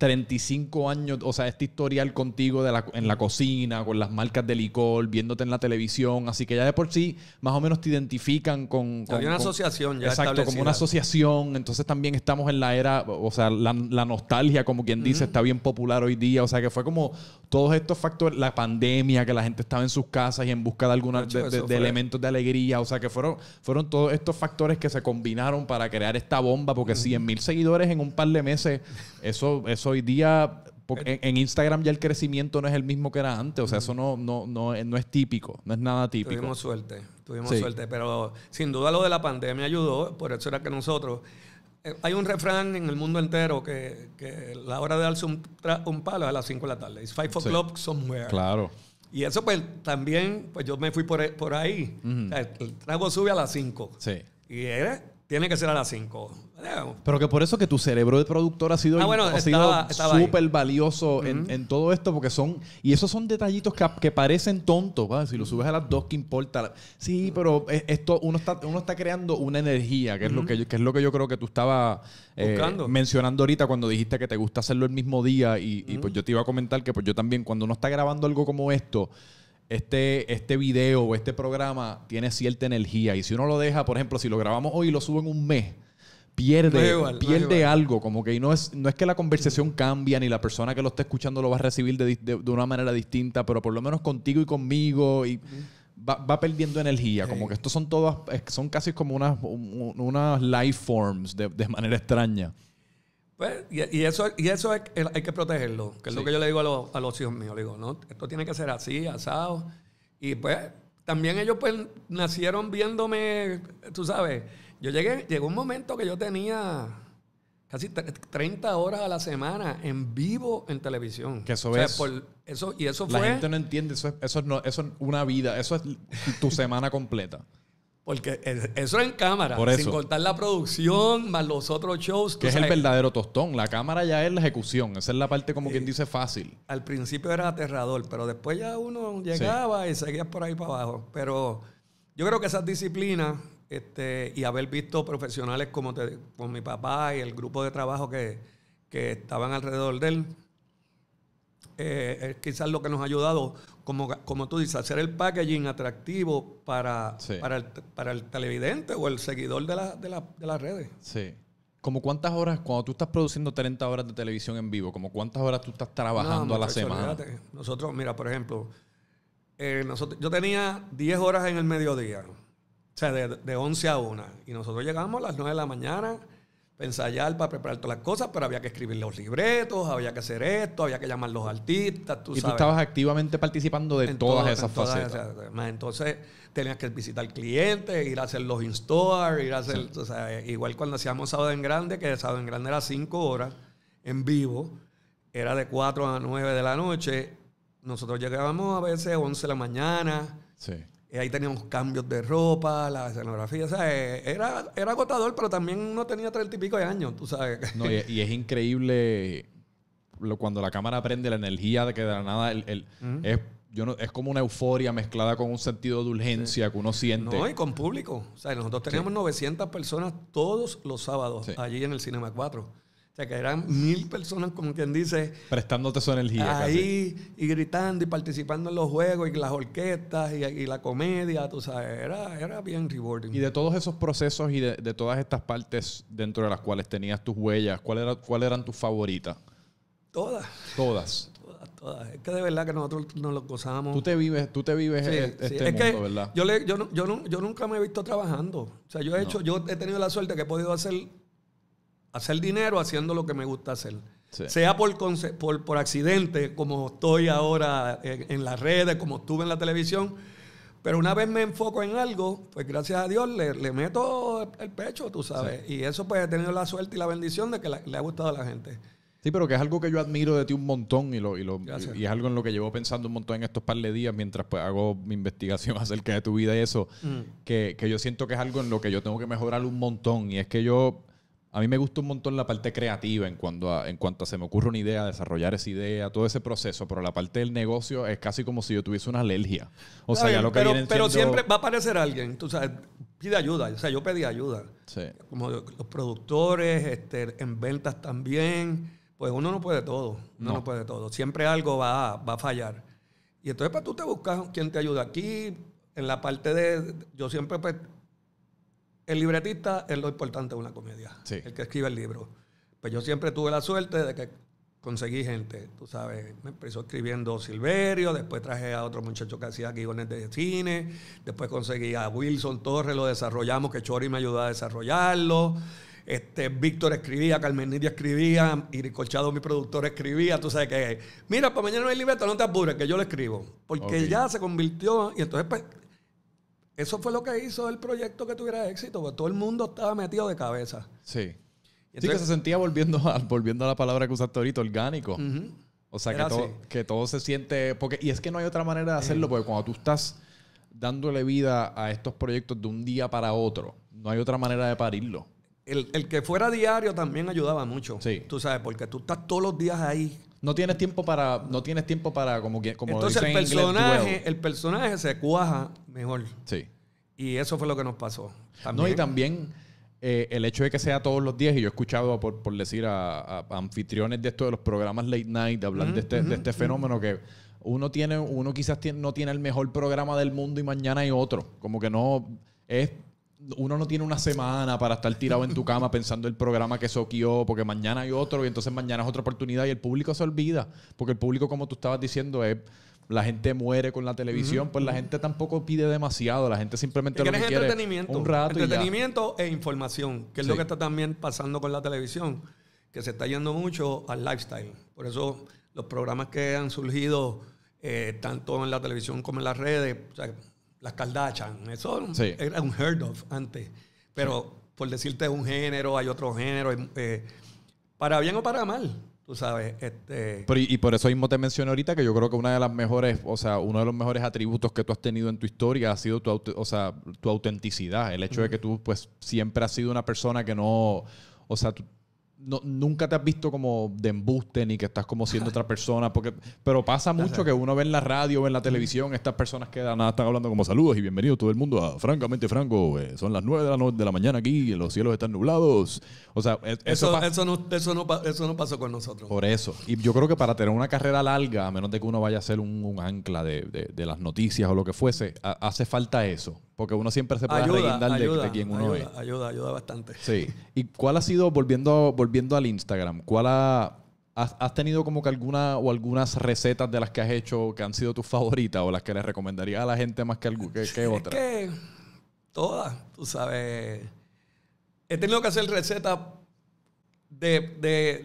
35 años, o sea, este historial contigo de la, en la cocina, con las marcas de licor, viéndote en la televisión, así que ya de por sí más o menos te identifican con... con una asociación ya. Exacto, como una asociación, entonces también estamos en la era, o sea, la, nostalgia, como quien dice, está bien popular hoy día, o sea, que fue como todos estos factores, la pandemia, que la gente estaba en sus casas y en busca de algunos de, elementos de alegría, o sea, que fueron, fueron todos estos factores que se combinaron para crear esta bomba, porque uh 100 mil seguidores en un par de meses, eso... eso hoy día en, Instagram ya el crecimiento no es el mismo que era antes. O sea, eso no, no, no, eh, no es típico, no es nada típico. Tuvimos suerte, tuvimos suerte. Pero sin duda lo de la pandemia ayudó, por eso era que nosotros. Eh, hay un refrán en el mundo entero que, la hora de darse un, un palo es a las 5 de la tarde. It's 5 o'clock somewhere. Claro. Y eso, pues también, pues yo me fui por, por ahí. el trago sube a las 5. Sí. Y era tiene que ser a las 5. Eh, pero que por eso que tu cerebro de productor ha sido ah, súper valioso en, todo esto, porque son. Y esos son detallitos que, parecen tontos. Si lo subes a las 2, ¿qué importa? Sí, pero e, esto uno está, uno está creando una energía, que es, lo que, yo, es lo que yo creo que tú estabas eh, mencionando ahorita cuando dijiste que te gusta hacerlo el mismo día. Y, pues yo te iba a comentar que pues yo también, cuando uno está grabando algo como esto este, este video o este programa tiene cierta energía. Y si uno lo deja, por ejemplo, si lo grabamos hoy y lo subo en un mes, pierde, pierde algo. Como que no es, no es que la conversación cambia ni la persona que lo está escuchando lo va a recibir de, de, una manera distinta, pero por lo menos contigo y conmigo y. Va, perdiendo energía, como que estos son todas, eh, son casi como unas, unas life forms de, de manera extraña. Pues, y, eso, y eso hay, que protegerlo, que es lo que yo le digo a los, a hijos míos. digo, no, esto tiene que ser así, asado. Y pues también ellos pues nacieron viéndome, tú sabes, yo llegué, llegó un momento que yo tenía casi 30 horas a la semana en vivo en televisión. Que eso es. eso, y eso La gente no entiende, eso eso, no, eso es una vida, eso es tu semana completa. Porque e-, eso en cámara, sin contar la producción, más los otros shows. Que es el verdadero tostón. La cámara ya es la ejecución. Esa es la parte como quien dice fácil. Al principio era aterrador, pero después ya uno llegaba y seguía por ahí para abajo. Pero yo creo que esas disciplinas este, y haber visto profesionales como con mi papá y el grupo de trabajo que, estaban alrededor de él, eh, es quizás lo que nos ha ayudado como, tú dices, hacer el packaging atractivo para, para, el, televidente o el seguidor de, las redes. Sí. ¿Como cuántas horas, cuando tú estás produciendo 30 horas de televisión en vivo, como cuántas horas tú estás trabajando a la semana? Nosotros, mira, por ejemplo, eh, yo tenía 10 horas en el mediodía, o sea, de, de, 11 a 1, y nosotros llegamos a las 9 de la mañana ensayar, para preparar todas las cosas, pero había que escribir los libretos, había que hacer esto, había que llamar los artistas. Tú y tú estabas activamente participando de todas, esas facetas. entonces tenías que visitar clientes, ir a hacer los in-store, ir a hacer. igual cuando hacíamos Sábado en Grande, que Sábado en Grande era cinco horas en vivo, era de cuatro a nueve de la noche. Nosotros llegábamos a veces a once de la mañana. Sí. Eh, ahí teníamos cambios de ropa, la escenografía, o sea, eh, era, era agotador, pero también uno tenía treinta y pico de años, tú sabes. No, y, es increíble lo, cuando la cámara prende la energía de que de la nada el, es, yo no, es como una euforia mezclada con un sentido de urgencia que uno siente. No, y con público. O sea, nosotros teníamos 900 personas todos los sábados allí en el Cinema 4. O sea, que eran mil personas, como quien dice. Prestándote su energía. Ahí, y gritando, y participando en los juegos, y las orquestas, y, la comedia, tú sabes. Era, bien rewarding. Y de todos esos procesos y de, todas estas partes dentro de las cuales tenías tus huellas, ¿cuáles era, eran tus favoritas? Todas. Todas. Todas, Es que de verdad que nosotros nos lo gozamos. Tú te vives, tú te vives e-, este mundo, ¿verdad? Yo, le, yo, yo, nunca me he visto trabajando. O sea, yo he hecho, yo he tenido la suerte que he podido hacer hacer dinero haciendo lo que me gusta hacer. Sea por, por, por, accidente, como estoy ahora en, las redes, como estuve en la televisión. Pero una vez me enfoco en algo, pues gracias a Dios le, meto el pecho, tú sabes. Y eso pues he tenido la suerte y la bendición de que le ha gustado a la gente. Sí, pero que es algo que yo admiro de ti un montón y, lo, y, lo, y, es algo en lo que llevo pensando un montón en estos par de días mientras pues, hago mi investigación acerca de tu vida y eso, mm. que, que, yo siento que es algo en lo que yo tengo que mejorar un montón y es que yo a mí me gusta un montón la parte creativa en cuanto, en cuanto se me ocurre una idea, desarrollar esa idea, todo ese proceso, pero la parte del negocio es casi como si yo tuviese una alergia. O sea, ya lo que pero, Pero siempre va a aparecer alguien, tú sabes, pide ayuda, o sea, yo pedí ayuda. Sí. Como los productores, este, en ventas también, pues uno no puede todo, no, puede todo, siempre algo va, va a fallar. Y entonces, pues tú te buscas quien te ayuda aquí, en la parte de, yo siempre pues, el libretista es lo importante de una comedia, el que escribe el libro. Pues yo siempre tuve la suerte de que conseguí gente, tú sabes, me empezó escribiendo Silverio, después traje a otro muchacho que hacía guiones de cine, después conseguí a Wilson Torres, lo desarrollamos, que Chori me ayudó a desarrollarlo. Este, Víctor escribía, Carmen Nidia escribía, y Ricochado, mi productor, escribía. Tú sabes que, mira, para mañana no hay libreto, no te apures, que yo lo escribo. Porque ya se convirtió, y entonces, pues, eso fue lo que hizo el proyecto que tuviera éxito, porque todo el mundo estaba metido de cabeza. Sí. sí, que se sentía volviendo a, volviendo a la palabra que usaste ahorita, orgánico. O sea, que todo, que todo, se siente. Porque, y es que no hay otra manera de eh. hacerlo, porque cuando tú estás dándole vida a estos proyectos de un día para otro, no hay otra manera de parirlo. El, el que fuera diario también ayudaba mucho. Sí. Tú sabes, porque tú estás todos los días ahí no tienes tiempo para, no tienes tiempo para como, como Entonces, el personaje, el personaje se cuaja mejor. Sí. Y eso fue lo que nos pasó. No, y también eh, el hecho de que sea todos los días, y yo he escuchado, por, decir, a, anfitriones de esto de los programas late night, hablar de este, de este fenómeno que uno tiene, uno quizás no tiene el mejor programa del mundo y mañana hay otro. Como que no es uno no tiene una semana para estar tirado en tu cama pensando el programa que soquió, porque mañana hay otro y entonces mañana es otra oportunidad y el público se olvida, porque el público, como tú estabas diciendo, es la gente muere con la televisión, pues la gente tampoco pide demasiado, la gente simplemente lo quiere entretenimiento, un rato entretenimiento e información, que es lo que está también pasando con la televisión, que se está yendo mucho al lifestyle. Por eso los programas que han surgido eh, tanto en la televisión como en las redes, o las Kardashian, eso era un heard of antes. Pero por decirte un género, hay otro género, eh, para bien o para mal, tú sabes. Este... y, por eso mismo te mencioné ahorita que yo creo que una de las mejores, o sea, uno de los mejores atributos que tú has tenido en tu historia ha sido tu, o sea, tu autenticidad, el hecho de que tú pues siempre has sido una persona que no, o sea, no, nunca te has visto como de embuste ni que estás como siendo otra persona, porque, pero pasa mucho que uno ve en la radio en la televisión estas personas que nada están hablando como saludos y bienvenidos todo el mundo Francamente Franco. Eh, son las 9 de la, de la mañana aquí, los cielos están nublados. O sea, e, eso, eso, no, eso, no, eso no pasó con nosotros. Por eso. Y yo creo que para tener una carrera larga, a menos de que uno vaya a ser un, ancla de, las noticias o lo que fuese, hace falta eso. Porque uno siempre se puede a de, de, uno ayuda, Ayuda, ayuda bastante. Sí. ¿Y cuál ha sido, volviendo, volviendo al Instagram, cuál ha, has, tenido como que alguna o algunas recetas de las que has hecho que han sido tus favoritas o las que le recomendarías a la gente más que, otras? que, otra? Es que todas, tú sabes. He tenido que hacer recetas de,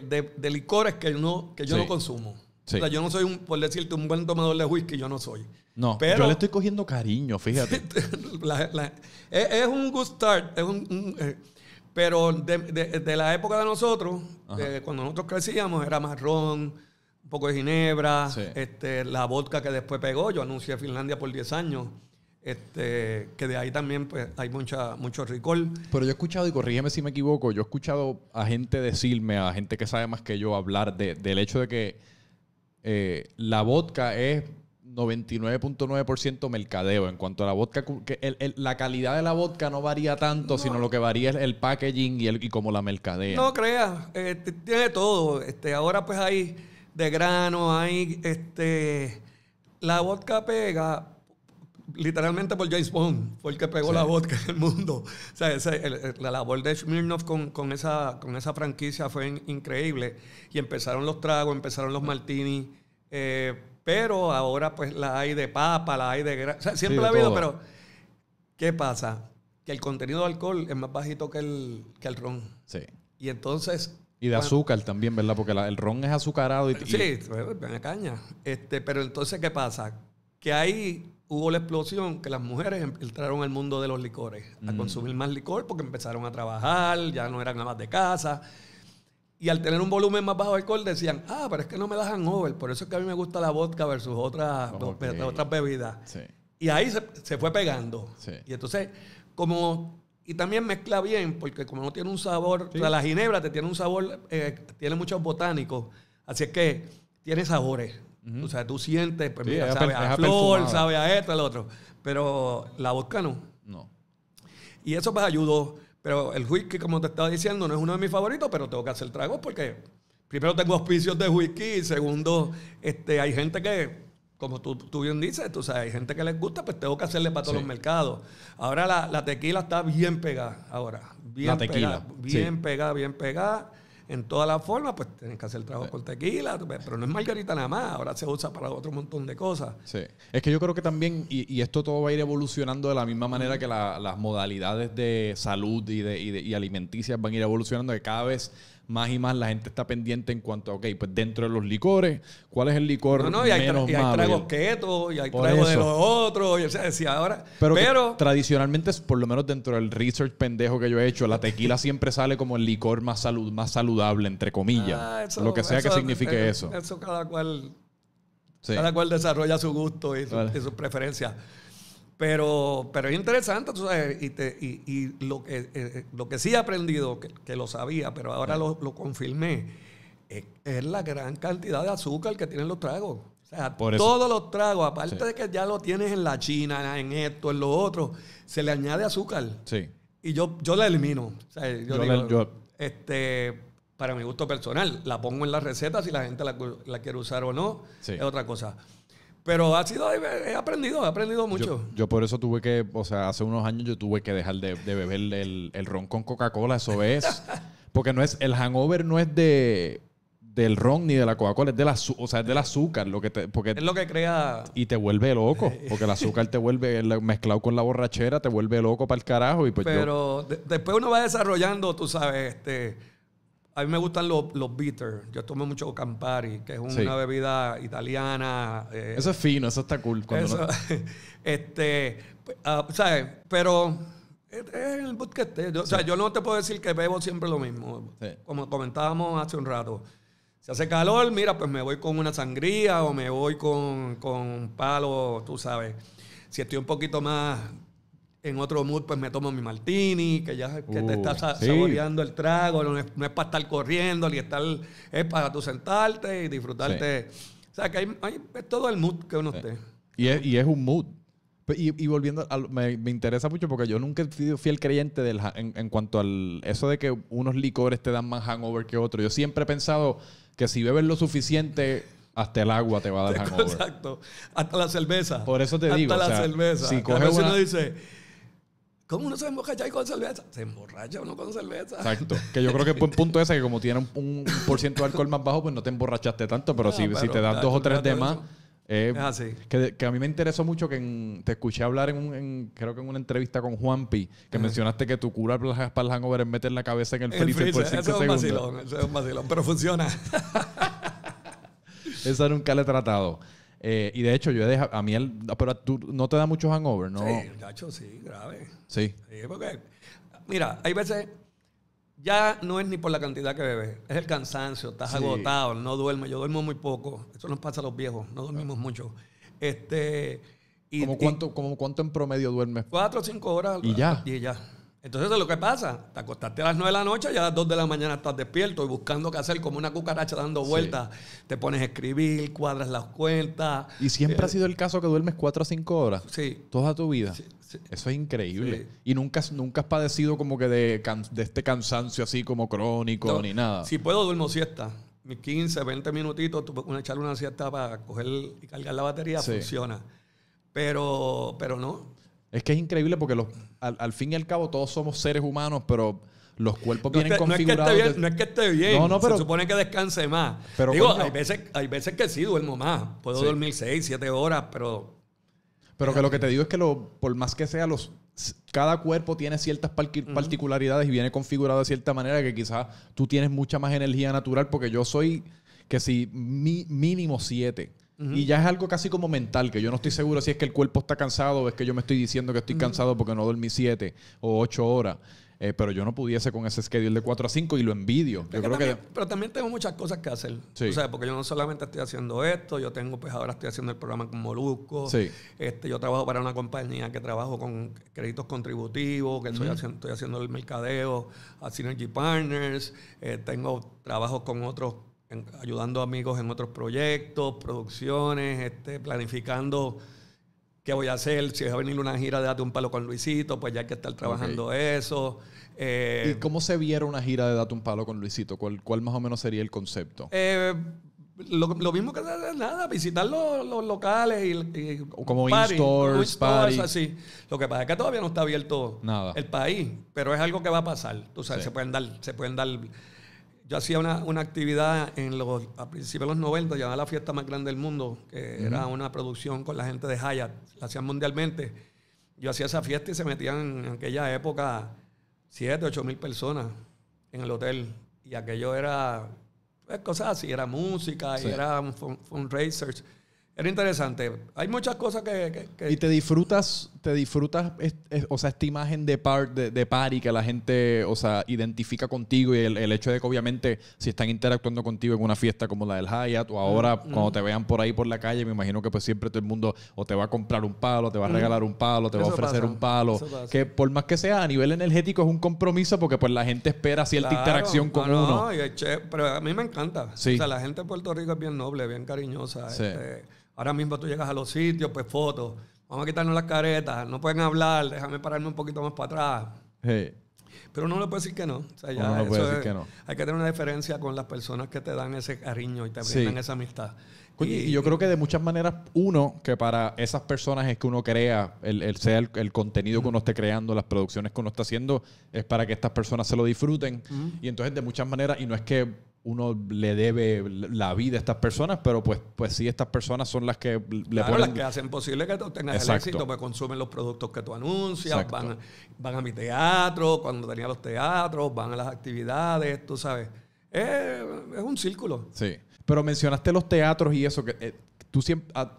de, de licores que, no, que yo no consumo yo no soy, un, por decirte, un buen tomador de whisky, yo no soy. No, pero yo le estoy cogiendo cariño, fíjate. es, un good start, es un, eh, pero de, la época de nosotros, cuando nosotros crecíamos, era marrón, un poco de ginebra, este, la vodka que después pegó. Yo anuncié Finlandia por 10 años. Este, que de ahí también pues, hay mucha, mucho recall. Pero yo he escuchado, y corrígeme si me equivoco, yo he escuchado a gente decirme, a gente que sabe más que yo, hablar del hecho de que eh, la vodka es 99.9% mercadeo. En cuanto a la vodka, que la calidad de la vodka no varía tanto, sino lo que varía es el packaging y, el, como la mercadea. No creas, este, tiene todo. Este, ahora pues hay de grano, hay este... La vodka pega, literalmente por James Bond, fue el que pegó la vodka en el mundo. O sea, la labor de Smirnoff con, esa, con esa franquicia fue increíble. Y empezaron los tragos, empezaron los martinis. Eh, pero ahora pues la hay de papa, la hay de... siempre la ha habido, pero ¿qué pasa? Que el contenido de alcohol es más bajito que el, que el ron. Sí. Y entonces y de azúcar también, ¿verdad? Porque el ron es azucarado y... Eh, sí, y... caña. Este, pero entonces, ¿qué pasa? Que hay hubo la explosión que las mujeres entraron al mundo de los licores, a mm. consumir más licor porque empezaron a trabajar, ya no eran nada más de casa. Y al tener un volumen más bajo de alcohol decían, ah, pero es que no me dejan over, por eso es que a mí me gusta la vodka versus otras, otras bebidas. Y ahí se, fue pegando. Y entonces, como... Y también mezcla bien, porque como no tiene un sabor, la ginebra te tiene un sabor, eh, tiene muchos botánicos, así es que tiene sabores. O sea, tú sientes, pues mira, sabe a flor, sabes sabe a esto, al otro. Pero la vodka no. No. Y eso pues ayudó. Pero el whisky, como te estaba diciendo, no es uno de mis favoritos, pero tengo que hacer tragos porque primero tengo auspicios de whisky segundo, este, hay gente que, como tú, bien dices, tú sabes, hay gente que les gusta, pues tengo que hacerle para todos los mercados. Ahora la, tequila está bien pegada, ahora. Bien la tequila. Pegada, bien pegada, bien pegada en todas las formas, pues tienes que hacer trabajo con tequila, pero no es margarita nada más, ahora se usa para otro montón de cosas. Sí, es que yo creo que también, y, esto todo va a ir evolucionando de la misma manera que las modalidades de salud y, y alimenticias van a ir evolucionando, que cada vez más y más la gente está pendiente en cuanto a, ok, pues dentro de los licores, ¿cuál es el licor no, no, y hay y hay tragos keto, y hay tragos de los otros, y, o ahora... Pero, pero tradicionalmente, por lo menos dentro del research pendejo que yo he hecho, la tequila siempre sale como el licor más, salud, más saludable, entre comillas. Ah, lo que sea que signifique eso. Eso cada cual... cual desarrolla su gusto y sus preferencias. Pero, pero es interesante, tú sabes, y, y, y lo, que eh, eh, lo que sí he aprendido, que, lo sabía, pero ahora lo, lo, confirmé, es, la gran cantidad de azúcar que tienen los tragos. O sea, todos los tragos, aparte de que ya lo tienes en la China, en esto, en lo otro, se le añade azúcar. Sí. Y yo, yo la elimino. yo, digo, este, para mi gusto personal, la pongo en las recetas si la gente la, quiere usar o no, es otra cosa. Pero ha sido, he aprendido, he aprendido mucho. Yo, por eso tuve que, o sea, hace unos años yo tuve que dejar de, beber el, ron con Coca-Cola, eso es. Porque no es, el hangover no es de, del ron ni de la Coca-Cola, es, de o del azúcar. Lo que te, porque, es lo que crea. Y te vuelve loco, eh. porque el azúcar te vuelve, mezclado con la borrachera, te vuelve loco para el carajo. Y pues Pero después uno va desarrollando, tú sabes, este a mí me gustan los, los bitters. Yo tomo mucho Campari, que es una bebida italiana. Eh, eso es fino, eso está cool. este, ah, ¿sabes? Pero es el este. O sea, yo no te puedo decir que bebo siempre lo mismo. Como comentábamos hace un rato. Si hace calor, mira, pues me voy con una sangría o me voy con, con un palo, tú sabes. Si estoy un poquito más en otro mood, pues me tomo mi martini, que ya que te estás saboreando el trago, no es, para estar corriendo ni estar, es para tú sentarte y disfrutarte. O sea, que hay, todo el mood que uno esté. Y es, un mood. Y, volviendo, me, interesa mucho porque yo nunca he sido fiel creyente en, cuanto al eso de que unos licores te dan más hangover que otros. Yo siempre he pensado que si bebes lo suficiente, hasta el agua te va a dar hangover. Exacto. Hasta la cerveza. Por eso te digo. Hasta la cerveza. Si coges dice ¿Cómo uno se emborracha ahí con cerveza? Se emborracha uno con cerveza. Exacto. Que yo creo que el buen punto ese, que como tiene un, un por ciento de alcohol más bajo, pues no te emborrachaste tanto, pero, ah, si, te das dos o tres de más. Eh, ah, sí. que, a mí me interesó mucho que te escuché hablar en, un, en, creo que en una entrevista con Juanpi que ah. mencionaste que tu cura para, el hangover es meter la cabeza en el, el freezer, freezer, por 5 segundos. Vacilón, eso es un vacilón, pero funciona. Eso nunca le he tratado. Eh, y de hecho, yo he dejado. A mí, el, pero tú no te da mucho hangover, ¿no? Sí, gacho sí, grave. Sí. sí porque, mira, hay veces. Ya no es ni por la cantidad que bebes, es el cansancio, estás agotado, no duermes. Yo duermo muy poco. Eso nos pasa a los viejos, no dormimos mucho. Este. Y, cuánto, ¿Cómo cuánto en promedio duermes? Cuatro o cinco horas. Y ya. Y ya. Entonces, es lo que pasa. Te acostaste a las 9 de la noche y a las 2 de la mañana estás despierto y buscando qué hacer, como una cucaracha dando vueltas. Te pones a escribir, cuadras las cuentas. Y siempre eh, ha sido el caso que duermes 4 o 5 horas. Sí. Toda tu vida. Eso es increíble. Y nunca, nunca has padecido como que de, este cansancio así como crónico ni nada. Si puedo, duermo siesta. Mis 15, 20 minutitos, una, echarle una siesta para coger y cargar la batería, funciona. Pero, pero no. Es que es increíble porque los, al, fin y al cabo todos somos seres humanos, pero los cuerpos vienen configurados. No es, que esté bien, pero, se supone que descanse más. Pero Digo, hay veces, hay veces que sí duermo más. Puedo dormir seis, siete horas, pero. Pero que lo que te eh. digo es que lo, por más que sea, los, cada cuerpo tiene ciertas particularidades y viene configurado de cierta manera que quizás tú tienes mucha más energía natural porque yo soy que si mínimo 7 y ya es algo casi como mental, que yo no estoy seguro si es que el cuerpo está cansado o es que yo me estoy diciendo que estoy cansado porque no dormí siete o ocho horas. Eh, pero yo no pudiese con ese schedule de cuatro a cinco y lo envidio. Pero también tengo muchas cosas que hacer. O sea, porque yo no solamente estoy haciendo esto, yo tengo, pues ahora estoy haciendo el programa con Molusco. Este, yo trabajo para una compañía que trabajo con créditos contributivos, que estoy, haciendo, haciendo el mercadeo a Synergy Partners, eh, tengo trabajo con otros ayudando amigos en otros proyectos, producciones, este, planificando qué voy a hacer, si va a venir una gira de Date un Palo con Luisito, pues ya hay que estar trabajando eso. Eh, ¿Y cómo se viera una gira de Date un Palo con Luisito? ¿Cuál, cuál más o menos sería el concepto? Eh, lo, lo, mismo que nada, visitar los, locales y, como in-stores, party. así. Lo que pasa es que todavía no está abierto el país, pero es algo que va a pasar. tú sabes se pueden dar, se pueden dar yo hacía una, actividad en los, a principios de los 90, llamada La Fiesta Más Grande del Mundo, que era una producción con la gente de Hyatt, la hacían mundialmente. Yo hacía esa fiesta y se metían en aquella época 7, 8 mil personas en el hotel. Y aquello era pues, cosas así, era música y era un Era interesante. Hay muchas cosas que, ¿Y te disfrutas disfrutas, o sea, esta imagen de, par, de, party que la gente, o sea, identifica contigo y el, hecho de que obviamente si están interactuando contigo en una fiesta como la del Hyatt o mm, ahora mm. cuando te vean por ahí por la calle, me imagino que pues siempre todo el mundo o te va a comprar un palo, te va a mm. regalar un palo, te va a ofrecer un palo. Que por más que sea a nivel energético es un compromiso porque pues la gente espera cierta interacción con uno. pero a mí me encanta. O la gente de Puerto Rico es bien noble, bien cariñosa. Este, ahora mismo tú llegas a los sitios, pues fotos vamos a quitarnos las caretas, no pueden hablar, déjame pararme un poquito más para atrás. Pero no le puedes decir que no. O sea, ya Hay que tener una diferencia con las personas que te dan ese cariño y te brindan esa amistad. y, yo creo que de muchas maneras, uno, que para esas personas es que uno crea, el, el sea el, contenido que uno esté creando, las producciones que uno está haciendo, es para que estas personas se lo disfruten. Y entonces, de muchas maneras, y no es que uno le debe la vida a estas personas, pero pues, pues sí, estas personas son las que le ponen... las que hacen posible que tú tengas el éxito, pues consumen los productos que tú anuncias, van a, van a, mi teatro, cuando tenía los teatros, van a las actividades, tú sabes. Es, un círculo. Sí. Pero mencionaste los teatros y eso, que eh, tú siempre... Ah,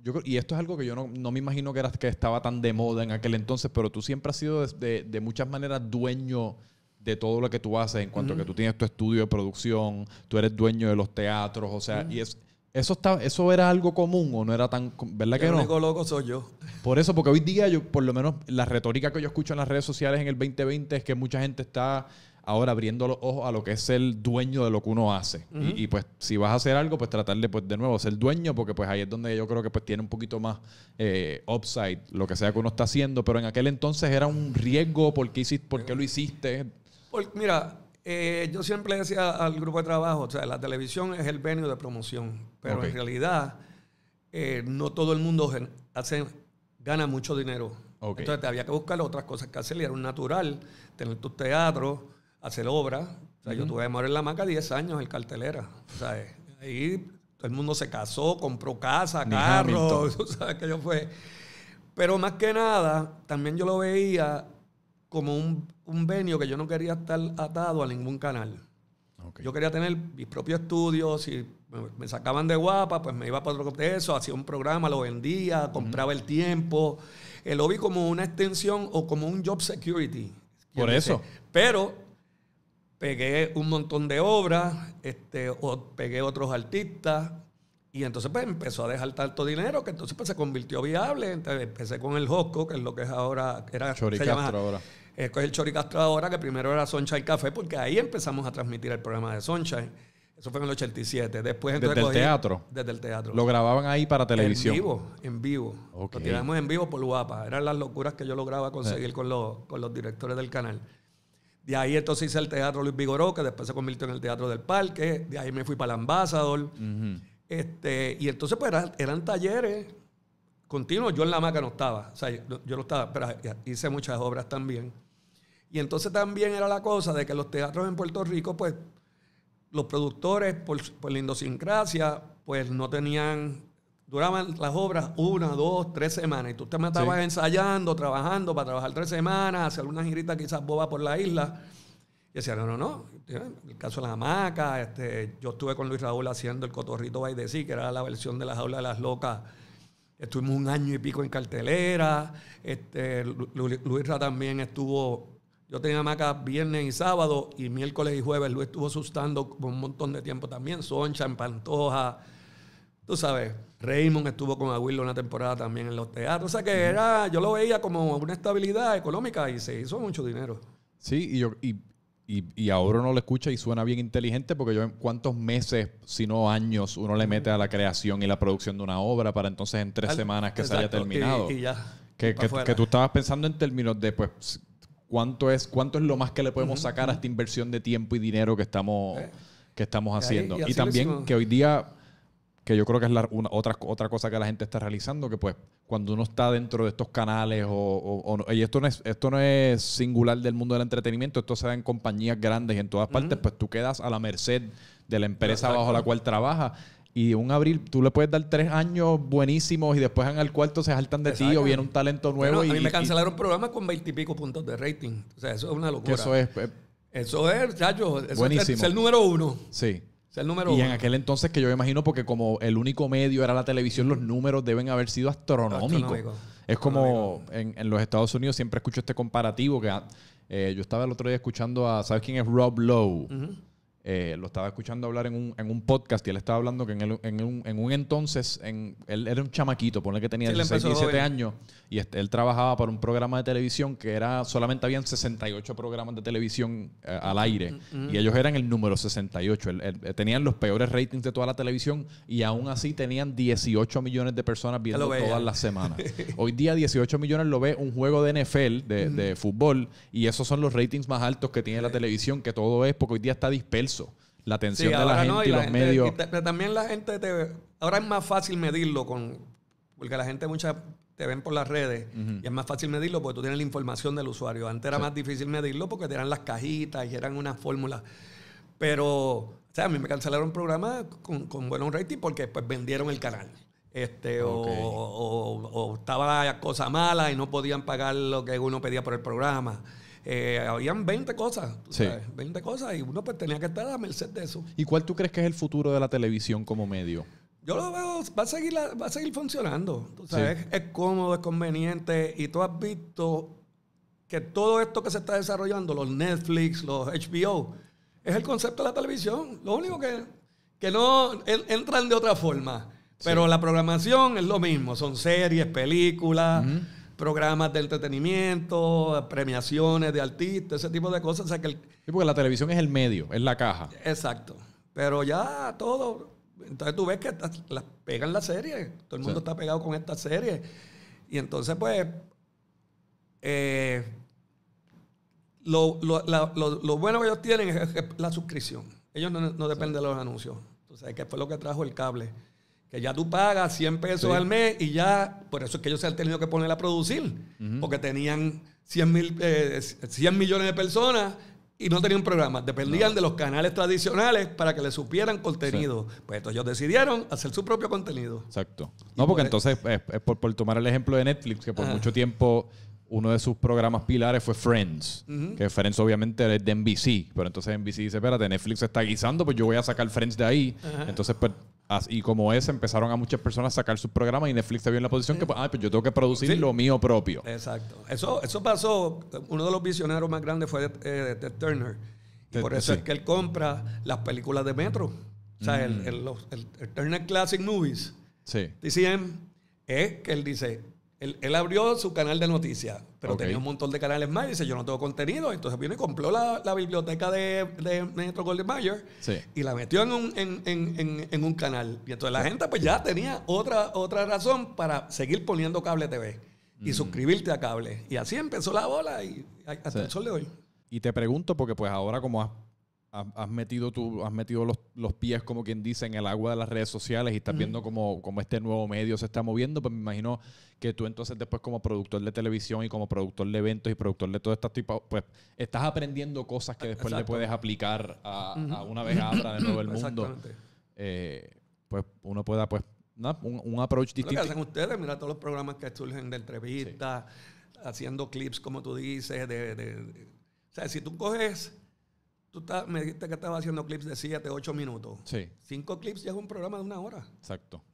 yo, y esto es algo que yo no, me imagino que, era, que estaba tan de moda en aquel entonces, pero tú siempre has sido de muchas maneras dueño de todo lo que tú haces en cuanto a que tú tienes tu estudio de producción, tú eres dueño de los teatros, o sea, y es, eso está, eso era algo común o no era tan, ¿verdad que no? El loco soy yo. Por eso, porque hoy día yo, por lo menos la retórica que yo escucho en las redes sociales en el 2020 es que mucha gente está ahora abriendo los ojos a lo que es ser dueño de lo que uno hace. y, pues si vas a hacer algo, pues tratar de, pues, de nuevo ser dueño, porque pues ahí es donde yo creo que pues tiene un poquito más eh, upside lo que sea que uno está haciendo, pero en aquel entonces era un riesgo, porque hiciste, por lo hiciste? mira, eh, yo siempre decía al grupo de trabajo, o sea, la televisión es el venio de promoción, pero en realidad eh, no todo el mundo hace, gana mucho dinero. Entonces te había que buscar otras cosas que hacer y era un natural tener tus teatros, hacer obras. O sea, yo tuve morir en la maca 10 años en cartelera. O sea, eh, ahí todo el mundo se casó, compró casa, carro. o sea, que yo fue. Pero más que nada, también yo lo veía como un, un venio que yo no quería estar atado a ningún canal. Yo quería tener mis propios estudios, si me, sacaban de guapa, pues me iba para otro de eso, hacía un programa, lo vendía, compraba el tiempo. El vi como una extensión o como un job security. Por eso. Pero pegué un montón de obras, este, o pegué otros artistas, y entonces pues empezó a dejar tanto dinero que entonces pues se convirtió viable. empecé con el Josco, que es lo que es ahora... Era, Choricastro ahora. Eh, es pues, el Choricastro ahora, que primero era Sunshine Café, porque ahí empezamos a transmitir el programa de soncha Eso fue en el 87. Después desde el teatro. Desde el teatro. Lo grababan ahí para televisión. En vivo, en vivo. Lo tiramos en vivo por guapa. Eran las locuras que yo lograba conseguir eh. con, los, con los directores del canal. De ahí entonces hice el Teatro Luis Vigoró, que después se convirtió en el Teatro del Parque. De ahí me fui para el Ambassador. Este, y entonces, pues eran, talleres continuos. Yo en la maca no estaba, o sea, yo, no estaba, pero hice muchas obras también. Y entonces también era la cosa de que los teatros en Puerto Rico, pues los productores, por, la idiosincrasia, pues no tenían, duraban las obras una, dos, tres semanas. Y tú te matabas ensayando, trabajando para trabajar tres semanas, hacer algunas giritas quizás boba por la isla. Y decían, no, no, no, el caso de la hamaca, este, yo estuve con Luis Raúl haciendo el cotorrito sí que era la versión de las aulas de las locas. Estuvimos un año y pico en cartelera. Este, Raúl Luisra también estuvo. Yo tenía hamaca viernes y sábado y miércoles y jueves. Luis estuvo asustando un montón de tiempo también. Soncha, en Pantoja. Tú sabes, Raymond estuvo con Aguilo una temporada también en los teatros. O sea que era, yo lo veía como una estabilidad económica y se hizo mucho dinero. Sí, y, yo, y y, ahora uno lo escucha y suena bien inteligente porque yo cuántos meses, si no años, uno le mete a la creación y la producción de una obra para entonces en tres semanas que se haya terminado. que, que, tú estabas pensando en términos de pues cuánto es, cuánto es lo más que le podemos sacar a esta inversión de tiempo y dinero que estamos, eh, que estamos haciendo. Y, también que hoy día que yo creo que es la, otra, otra cosa que la gente está realizando, que pues cuando uno está dentro de estos canales o, o, y esto no, es, esto no es singular del mundo del entretenimiento, esto se da en compañías grandes y en todas partes, pues tú quedas a la merced de la empresa bajo la cual trabajas. Y un abril, tú le puedes dar tres años buenísimos y después en el cuarto se saltan de ti o viene un talento nuevo. y, a mí me cancelaron programas con veintipico puntos de rating. O sea, eso es una locura. eso es. Eh, eso es, es el número uno. Sí número y en aquel entonces que yo me imagino, porque como el único medio era la televisión, los números deben haber sido astronómicos. Es como en, los Estados Unidos siempre escucho este comparativo que ah, eh, yo estaba el otro día escuchando a, ¿sabes quién es Rob Lowe? Eh, lo estaba escuchando hablar en un, en un, podcast y él estaba hablando que en, en, un, en un, entonces, él era un chamaquito, ponle que tenía 16, 17 años, y él trabajaba para un programa de televisión que era solamente habían 68 programas de televisión eh, al aire, mm, mm, mm. y ellos eran el número 68. Eh, tenían los peores ratings de toda la televisión y aún así tenían 18 millones de personas viendo todas las semanas. Hoy día 18 millones lo ve un juego de NFL, de, fútbol, y esos son los ratings más altos que tiene la televisión, que todo es, porque hoy día está disperso la atención de la gente y, los medios. también la gente te. Ahora es más fácil medirlo con. Porque la gente mucha te ven por las redes y es más fácil medirlo porque tú tienes la información del usuario. Antes era más difícil medirlo porque eran las cajitas y eran unas fórmulas. Pero, o sea, a mí me cancelaron programa con, con buenos rating porque pues, vendieron el canal. Este, o, o, estaba cosa mala y no podían pagar lo que uno pedía por el programa. Eh, habían 20 cosas, 20 cosas y uno pues tenía que estar a merced de eso. ¿Y cuál tú crees que es el futuro de la televisión como medio? Yo lo veo, va a seguir, va a seguir funcionando. es, cómodo, es conveniente y tú has visto que todo esto que se está desarrollando, los Netflix, los HBO, es el concepto de la televisión. Lo único que, no entran de otra forma. Pero la programación es lo mismo. Son series, películas programas de entretenimiento, premiaciones de artistas, ese tipo de cosas. que sí, porque la televisión es el medio, es la caja. Exacto. Pero ya todo. Entonces tú ves que las pegan las series. Todo el mundo está pegado con estas series. Y entonces, pues. Eh, lo, lo, lo, lo, bueno que ellos tienen es la suscripción. Ellos no, dependen de los anuncios. Entonces, que fue lo que trajo el cable. Que ya tú pagas 100 pesos al mes y ya, por eso es que ellos se han tenido que poner a producir, porque tenían 100, eh, millones de personas y no tenían programas, dependían de los canales tradicionales para que les supieran contenido. Pues entonces ellos decidieron hacer su propio contenido. Exacto. No, porque pues entonces, eh, es, por, tomar el ejemplo de Netflix, que por mucho tiempo uno de sus programas pilares fue Friends, que Friends obviamente es de NBC, pero entonces NBC dice, espérate, Netflix está guisando, pues yo voy a sacar Friends de ahí. Entonces, pues, y como es, empezaron a muchas personas a sacar sus programas y Netflix se vio en la posición que, pues, ah, pues yo tengo que producir lo mío propio. Exacto. Eso, eso pasó, uno de los visionarios más grandes fue eh, Ted Turner. Y por eso es que él compra las películas de Metro. O sea, el, mm. Turner Classic Movies. Sí. TCM es que él dice, él, abrió su canal de noticias, pero tenía un montón de canales más y dice, yo no tengo contenido. Entonces vino y compró la, biblioteca de, de, Néstor Golden Mayer y la metió en un, canal. Y entonces la gente pues ya tenía otra, otra razón para seguir poniendo cable TV y mm. suscribirte a cable. Y así empezó la bola y hasta el sol de hoy. Y te pregunto, porque pues ahora como has has metido, has metido los, pies, como quien dice, en el agua de las redes sociales y estás viendo cómo, este nuevo medio se está moviendo, pues me imagino que tú entonces después como productor de televisión y como productor de eventos y productor de todo este tipo, pues estás aprendiendo cosas que ah, después le puedes aplicar a, una vez abra de nuevo el mundo. Eh, pues uno pueda, pues, un, un, approach distinto. Lo hacen ustedes, mira todos los programas que surgen de entrevistas, haciendo clips, como tú dices, de, O sea, si tú coges Tú me dijiste que estabas haciendo clips de 7, 8 minutos. Sí. Cinco clips ya es un programa de una hora. Exacto.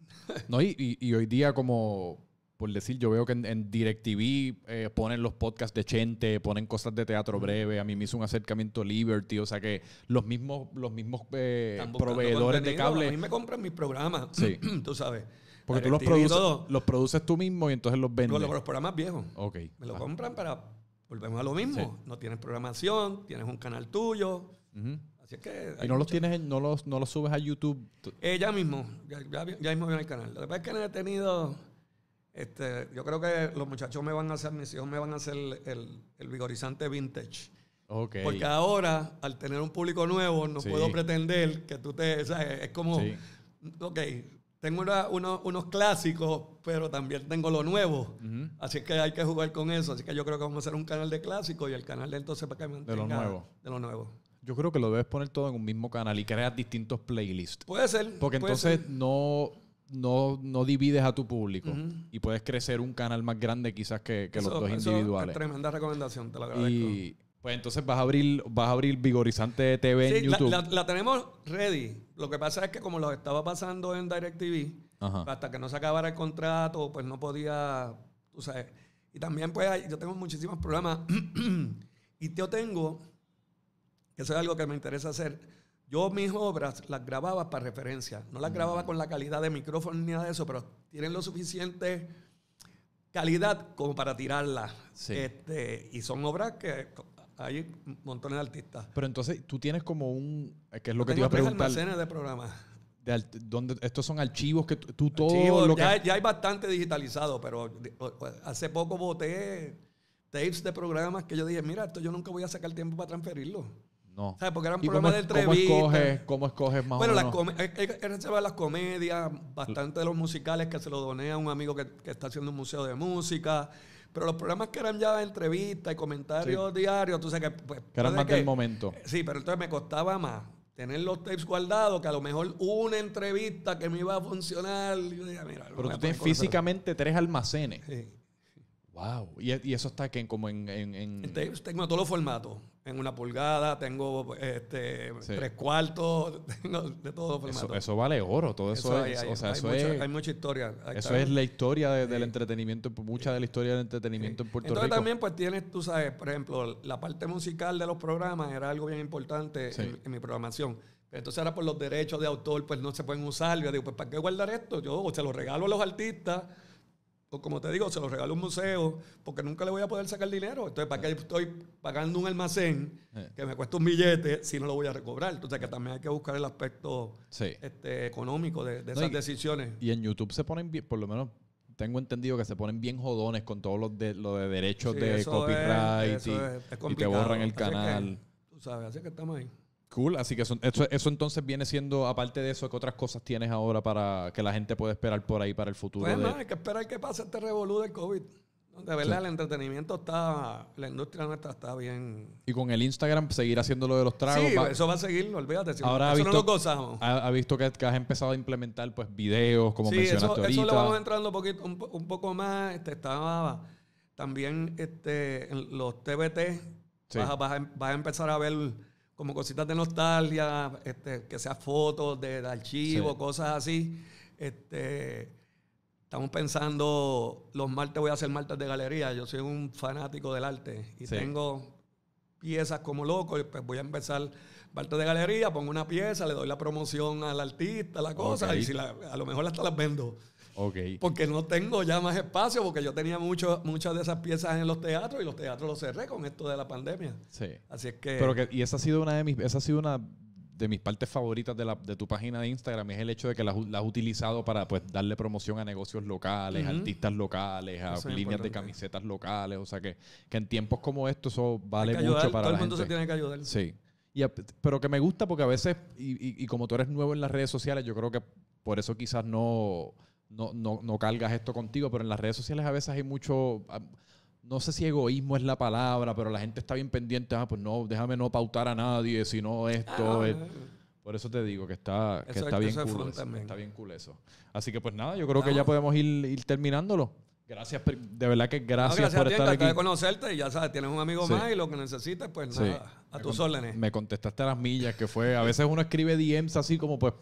no, y, hoy día, como por decir, yo veo que en, DirecTV eh, ponen los podcasts de Chente, ponen cosas de teatro breve. A mí me hizo un acercamiento Liberty. O sea que los mismos, los mismos eh, proveedores de cable. A mí me compran mis programas. Sí. tú sabes. Porque eh, tú los produces, los produces tú mismo y entonces los vendes. Los, programas viejos. Ok. Me los ah. compran para volvemos a lo mismo. No tienes programación, tienes un canal tuyo. Así es que. ¿Y no lo los, tienes, no, los, no subes a YouTube? Ella mismo, ya, mismo viene el canal. La que es que no he tenido. Este, yo creo que los muchachos me van a hacer, mis hijos me van a hacer el, vigorizante vintage. Okay. Porque ahora, al tener un público nuevo, no puedo pretender que tú te. es como. ok tengo unos clásicos, pero también tengo lo nuevo. Así que hay que jugar con eso. Así que yo creo que vamos a hacer un canal de clásicos y el canal de entonces para que De lo nuevo. De lo nuevo. Yo creo que lo debes poner todo en un mismo canal y crear distintos playlists. Puede ser. Porque entonces no no, no divides a tu público y puedes crecer un canal más grande quizás que, los dos individuales. tremenda recomendación, te lo agradezco. Y pues entonces vas a abrir, vas a abrir Vigorizante TV en YouTube. la, tenemos ready lo que pasa es que como lo estaba pasando en DirecTV, pues, hasta que no se acabara el contrato, pues no podía, tú sabes. Y también pues yo tengo muchísimos problemas. y yo tengo, eso es algo que me interesa hacer, yo mis obras las grababa para referencia. No las mm. grababa con la calidad de micrófono ni nada de eso, pero tienen lo suficiente calidad como para tirarlas. Este, y son obras que hay montones de artistas. Pero entonces tú tienes como un. Eh, que es lo que te iba a preguntar? almacenes de programas. donde, estos son archivos que tú todo. ya, hay bastante digitalizado, pero hace poco boté tapes de programas que yo dije, mira, esto yo nunca voy a sacar tiempo para transferirlo. No. ¿Sabes? Porque eran programas de entrevistas. ¿Cómo escoges, cómo escoges más bueno, o menos? Bueno, las comedias, bastante de los musicales que se lo doné a un amigo que está haciendo un museo de música. Pero los programas que eran ya entrevistas entrevista y comentarios diarios, tú sabes que... Pues, eran más del momento. Sí, pero entonces me costaba más tener los tapes guardados, que a lo mejor una entrevista que me iba a funcionar. Yo Mira, pero tú tienes físicamente tres almacenes. Sí. Wow. Y, eso está que como en, este, Tengo todos los formatos. En una pulgada, tengo este, tres cuartos, tengo de todos los formatos. Eso, vale oro, todo eso, es. Hay, o sea, eso es, mucha historia. eso es la historia del entretenimiento, mucha de la historia del entretenimiento en Puerto Rico. Entonces, también, pues tienes, tú sabes, por ejemplo, la parte musical de los programas era algo bien importante en, mi programación. Entonces ahora por los derechos de autor, pues no se pueden usar. Yo digo, pues ¿para qué guardar esto? Yo o se lo regalo a los artistas pues como te digo, se lo regalo un museo porque nunca le voy a poder sacar dinero. Entonces, ¿para qué estoy pagando un almacén que me cuesta un billete si no lo voy a recobrar? Entonces, que también hay que buscar el aspecto este, económico de, esas decisiones. Y en YouTube se ponen, bien, por lo menos tengo entendido que se ponen bien jodones con todo lo de, lo derechos de copyright y, te borran el canal. tú sabes, así que estamos ahí. Cool, así que eso, eso, entonces viene siendo, aparte de eso, ¿qué otras cosas tienes ahora para que la gente puede esperar por ahí para el futuro? Pues hay que esperar que pase este revolú del COVID. De verdad, el entretenimiento está, la industria nuestra está bien. Y con el Instagram seguir haciendo lo de los tragos. Sí, eso va a seguir, olvídate. Ahora ha visto, Ha, visto que, has empezado a implementar pues videos, como mencionaste Eso lo vamos entrando un, poco más. Este, estaba también este, los TBT. vas a empezar a ver como cositas de nostalgia, este, que sean fotos de, archivo, cosas así. Este, estamos pensando, los martes voy a hacer martes de galería. Yo soy un fanático del arte y tengo piezas como loco. pues voy a empezar martes de galería, pongo una pieza, le doy la promoción al artista, la cosa, y a lo mejor hasta las vendo. Okay. Porque no tengo ya más espacio, porque yo tenía muchas de esas piezas en los teatros y los teatros los cerré con esto de la pandemia. Sí. Así es que. Pero que, y esa ha sido una de mis, ha sido una de mis partes favoritas de, tu página de Instagram es el hecho de que la, has utilizado para pues darle promoción a negocios locales, a artistas locales, a líneas de camisetas locales. O sea que, en tiempos como estos eso vale mucho para todo el mundo se tiene que ayudar. Sí. pero que me gusta porque a veces, y como tú eres nuevo en las redes sociales, yo creo que por eso quizás no no, no, no cargas esto contigo, pero en las redes sociales a veces hay mucho ah, no sé si egoísmo es la palabra, pero la gente está bien pendiente, ah, pues no, déjame no pautar a nadie, si no esto. Ah, eh. Por eso te digo que está, que está, bien, cool eso, está bien cool eso. Así que pues nada, yo creo que ya podemos ir, ir, terminándolo. Gracias, de verdad que gracias, por a aquí. estar aquí. de conocerte y ya sabes, tienes un amigo más y lo que necesites, pues nada, a me tus órdenes. Me contestaste a las millas, que fue, a veces uno escribe DMs así como pues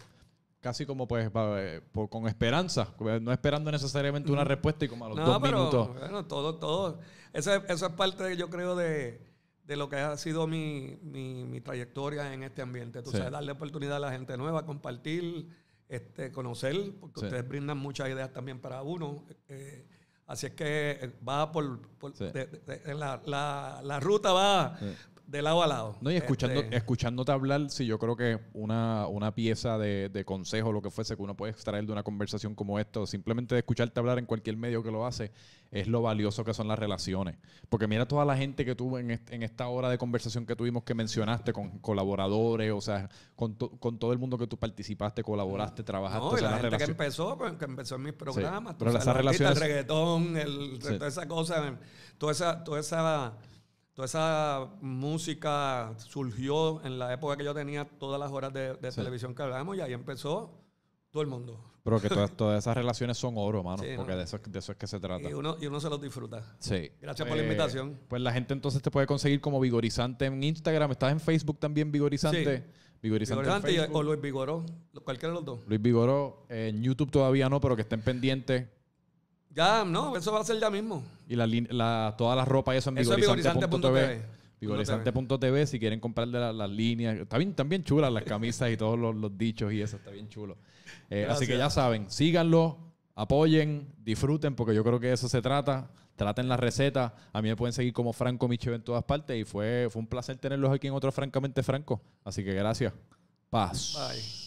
casi como pues eh, con esperanza, eh, no esperando necesariamente una respuesta y como a los no, dos minutos. Bueno, todo, todo. Eso es, es parte, yo creo, de, lo que ha sido mi, mi, mi trayectoria en este ambiente. Tú sabes, darle oportunidad a la gente nueva, compartir, este, conocer, porque ustedes brindan muchas ideas también para uno. Eh, así es que va por, la, la, la, ruta va, de lado a lado. No, y escuchando, este, escuchándote hablar, sí, yo creo que una, una pieza de, consejo, lo que fuese, que uno puede extraer de una conversación como esta, simplemente de escucharte hablar en cualquier medio que lo hace, es lo valioso que son las relaciones. Porque mira toda la gente que tuvo en, esta hora de conversación que tuvimos que mencionaste, con colaboradores, o sea, con, con todo el mundo que tú participaste, colaboraste, trabajaste. No, y la, gente que empezó, pues, que empezó en mis programas. pero El reggaetón, toda esa cosa, toda esa... Toda esa Toda esa música surgió en la época que yo tenía todas las horas de, televisión que hablábamos y ahí empezó todo el mundo. Pero que todas, esas relaciones son oro, mano, porque de, eso, de eso es que se trata. Y uno, y uno se los disfruta. Sí. Gracias por la eh, invitación. Pues la gente entonces te puede conseguir como Vigorizante en Instagram. ¿Estás en Facebook también, Vigorizante? Sí. Vigorizante, o Luis Vigoró, cualquiera de los dos. Luis Vigoró, en YouTube todavía no, pero que estén pendientes. Ya, no, eso va a ser ya mismo. Y la, la toda la ropa y eso en eso vigorizante.tv. Vigorizante.tv, si quieren de las líneas. Está bien, están bien chulas las camisas y todos los, dichos y eso, está bien chulo. Eh, así que ya saben, síganlo, apoyen, disfruten, porque yo creo que eso se trata. Traten las recetas. A mí me pueden seguir como Franco Micheo en todas partes y fue, fue un placer tenerlos aquí en otro Francamente Franco. Así que gracias. Paz.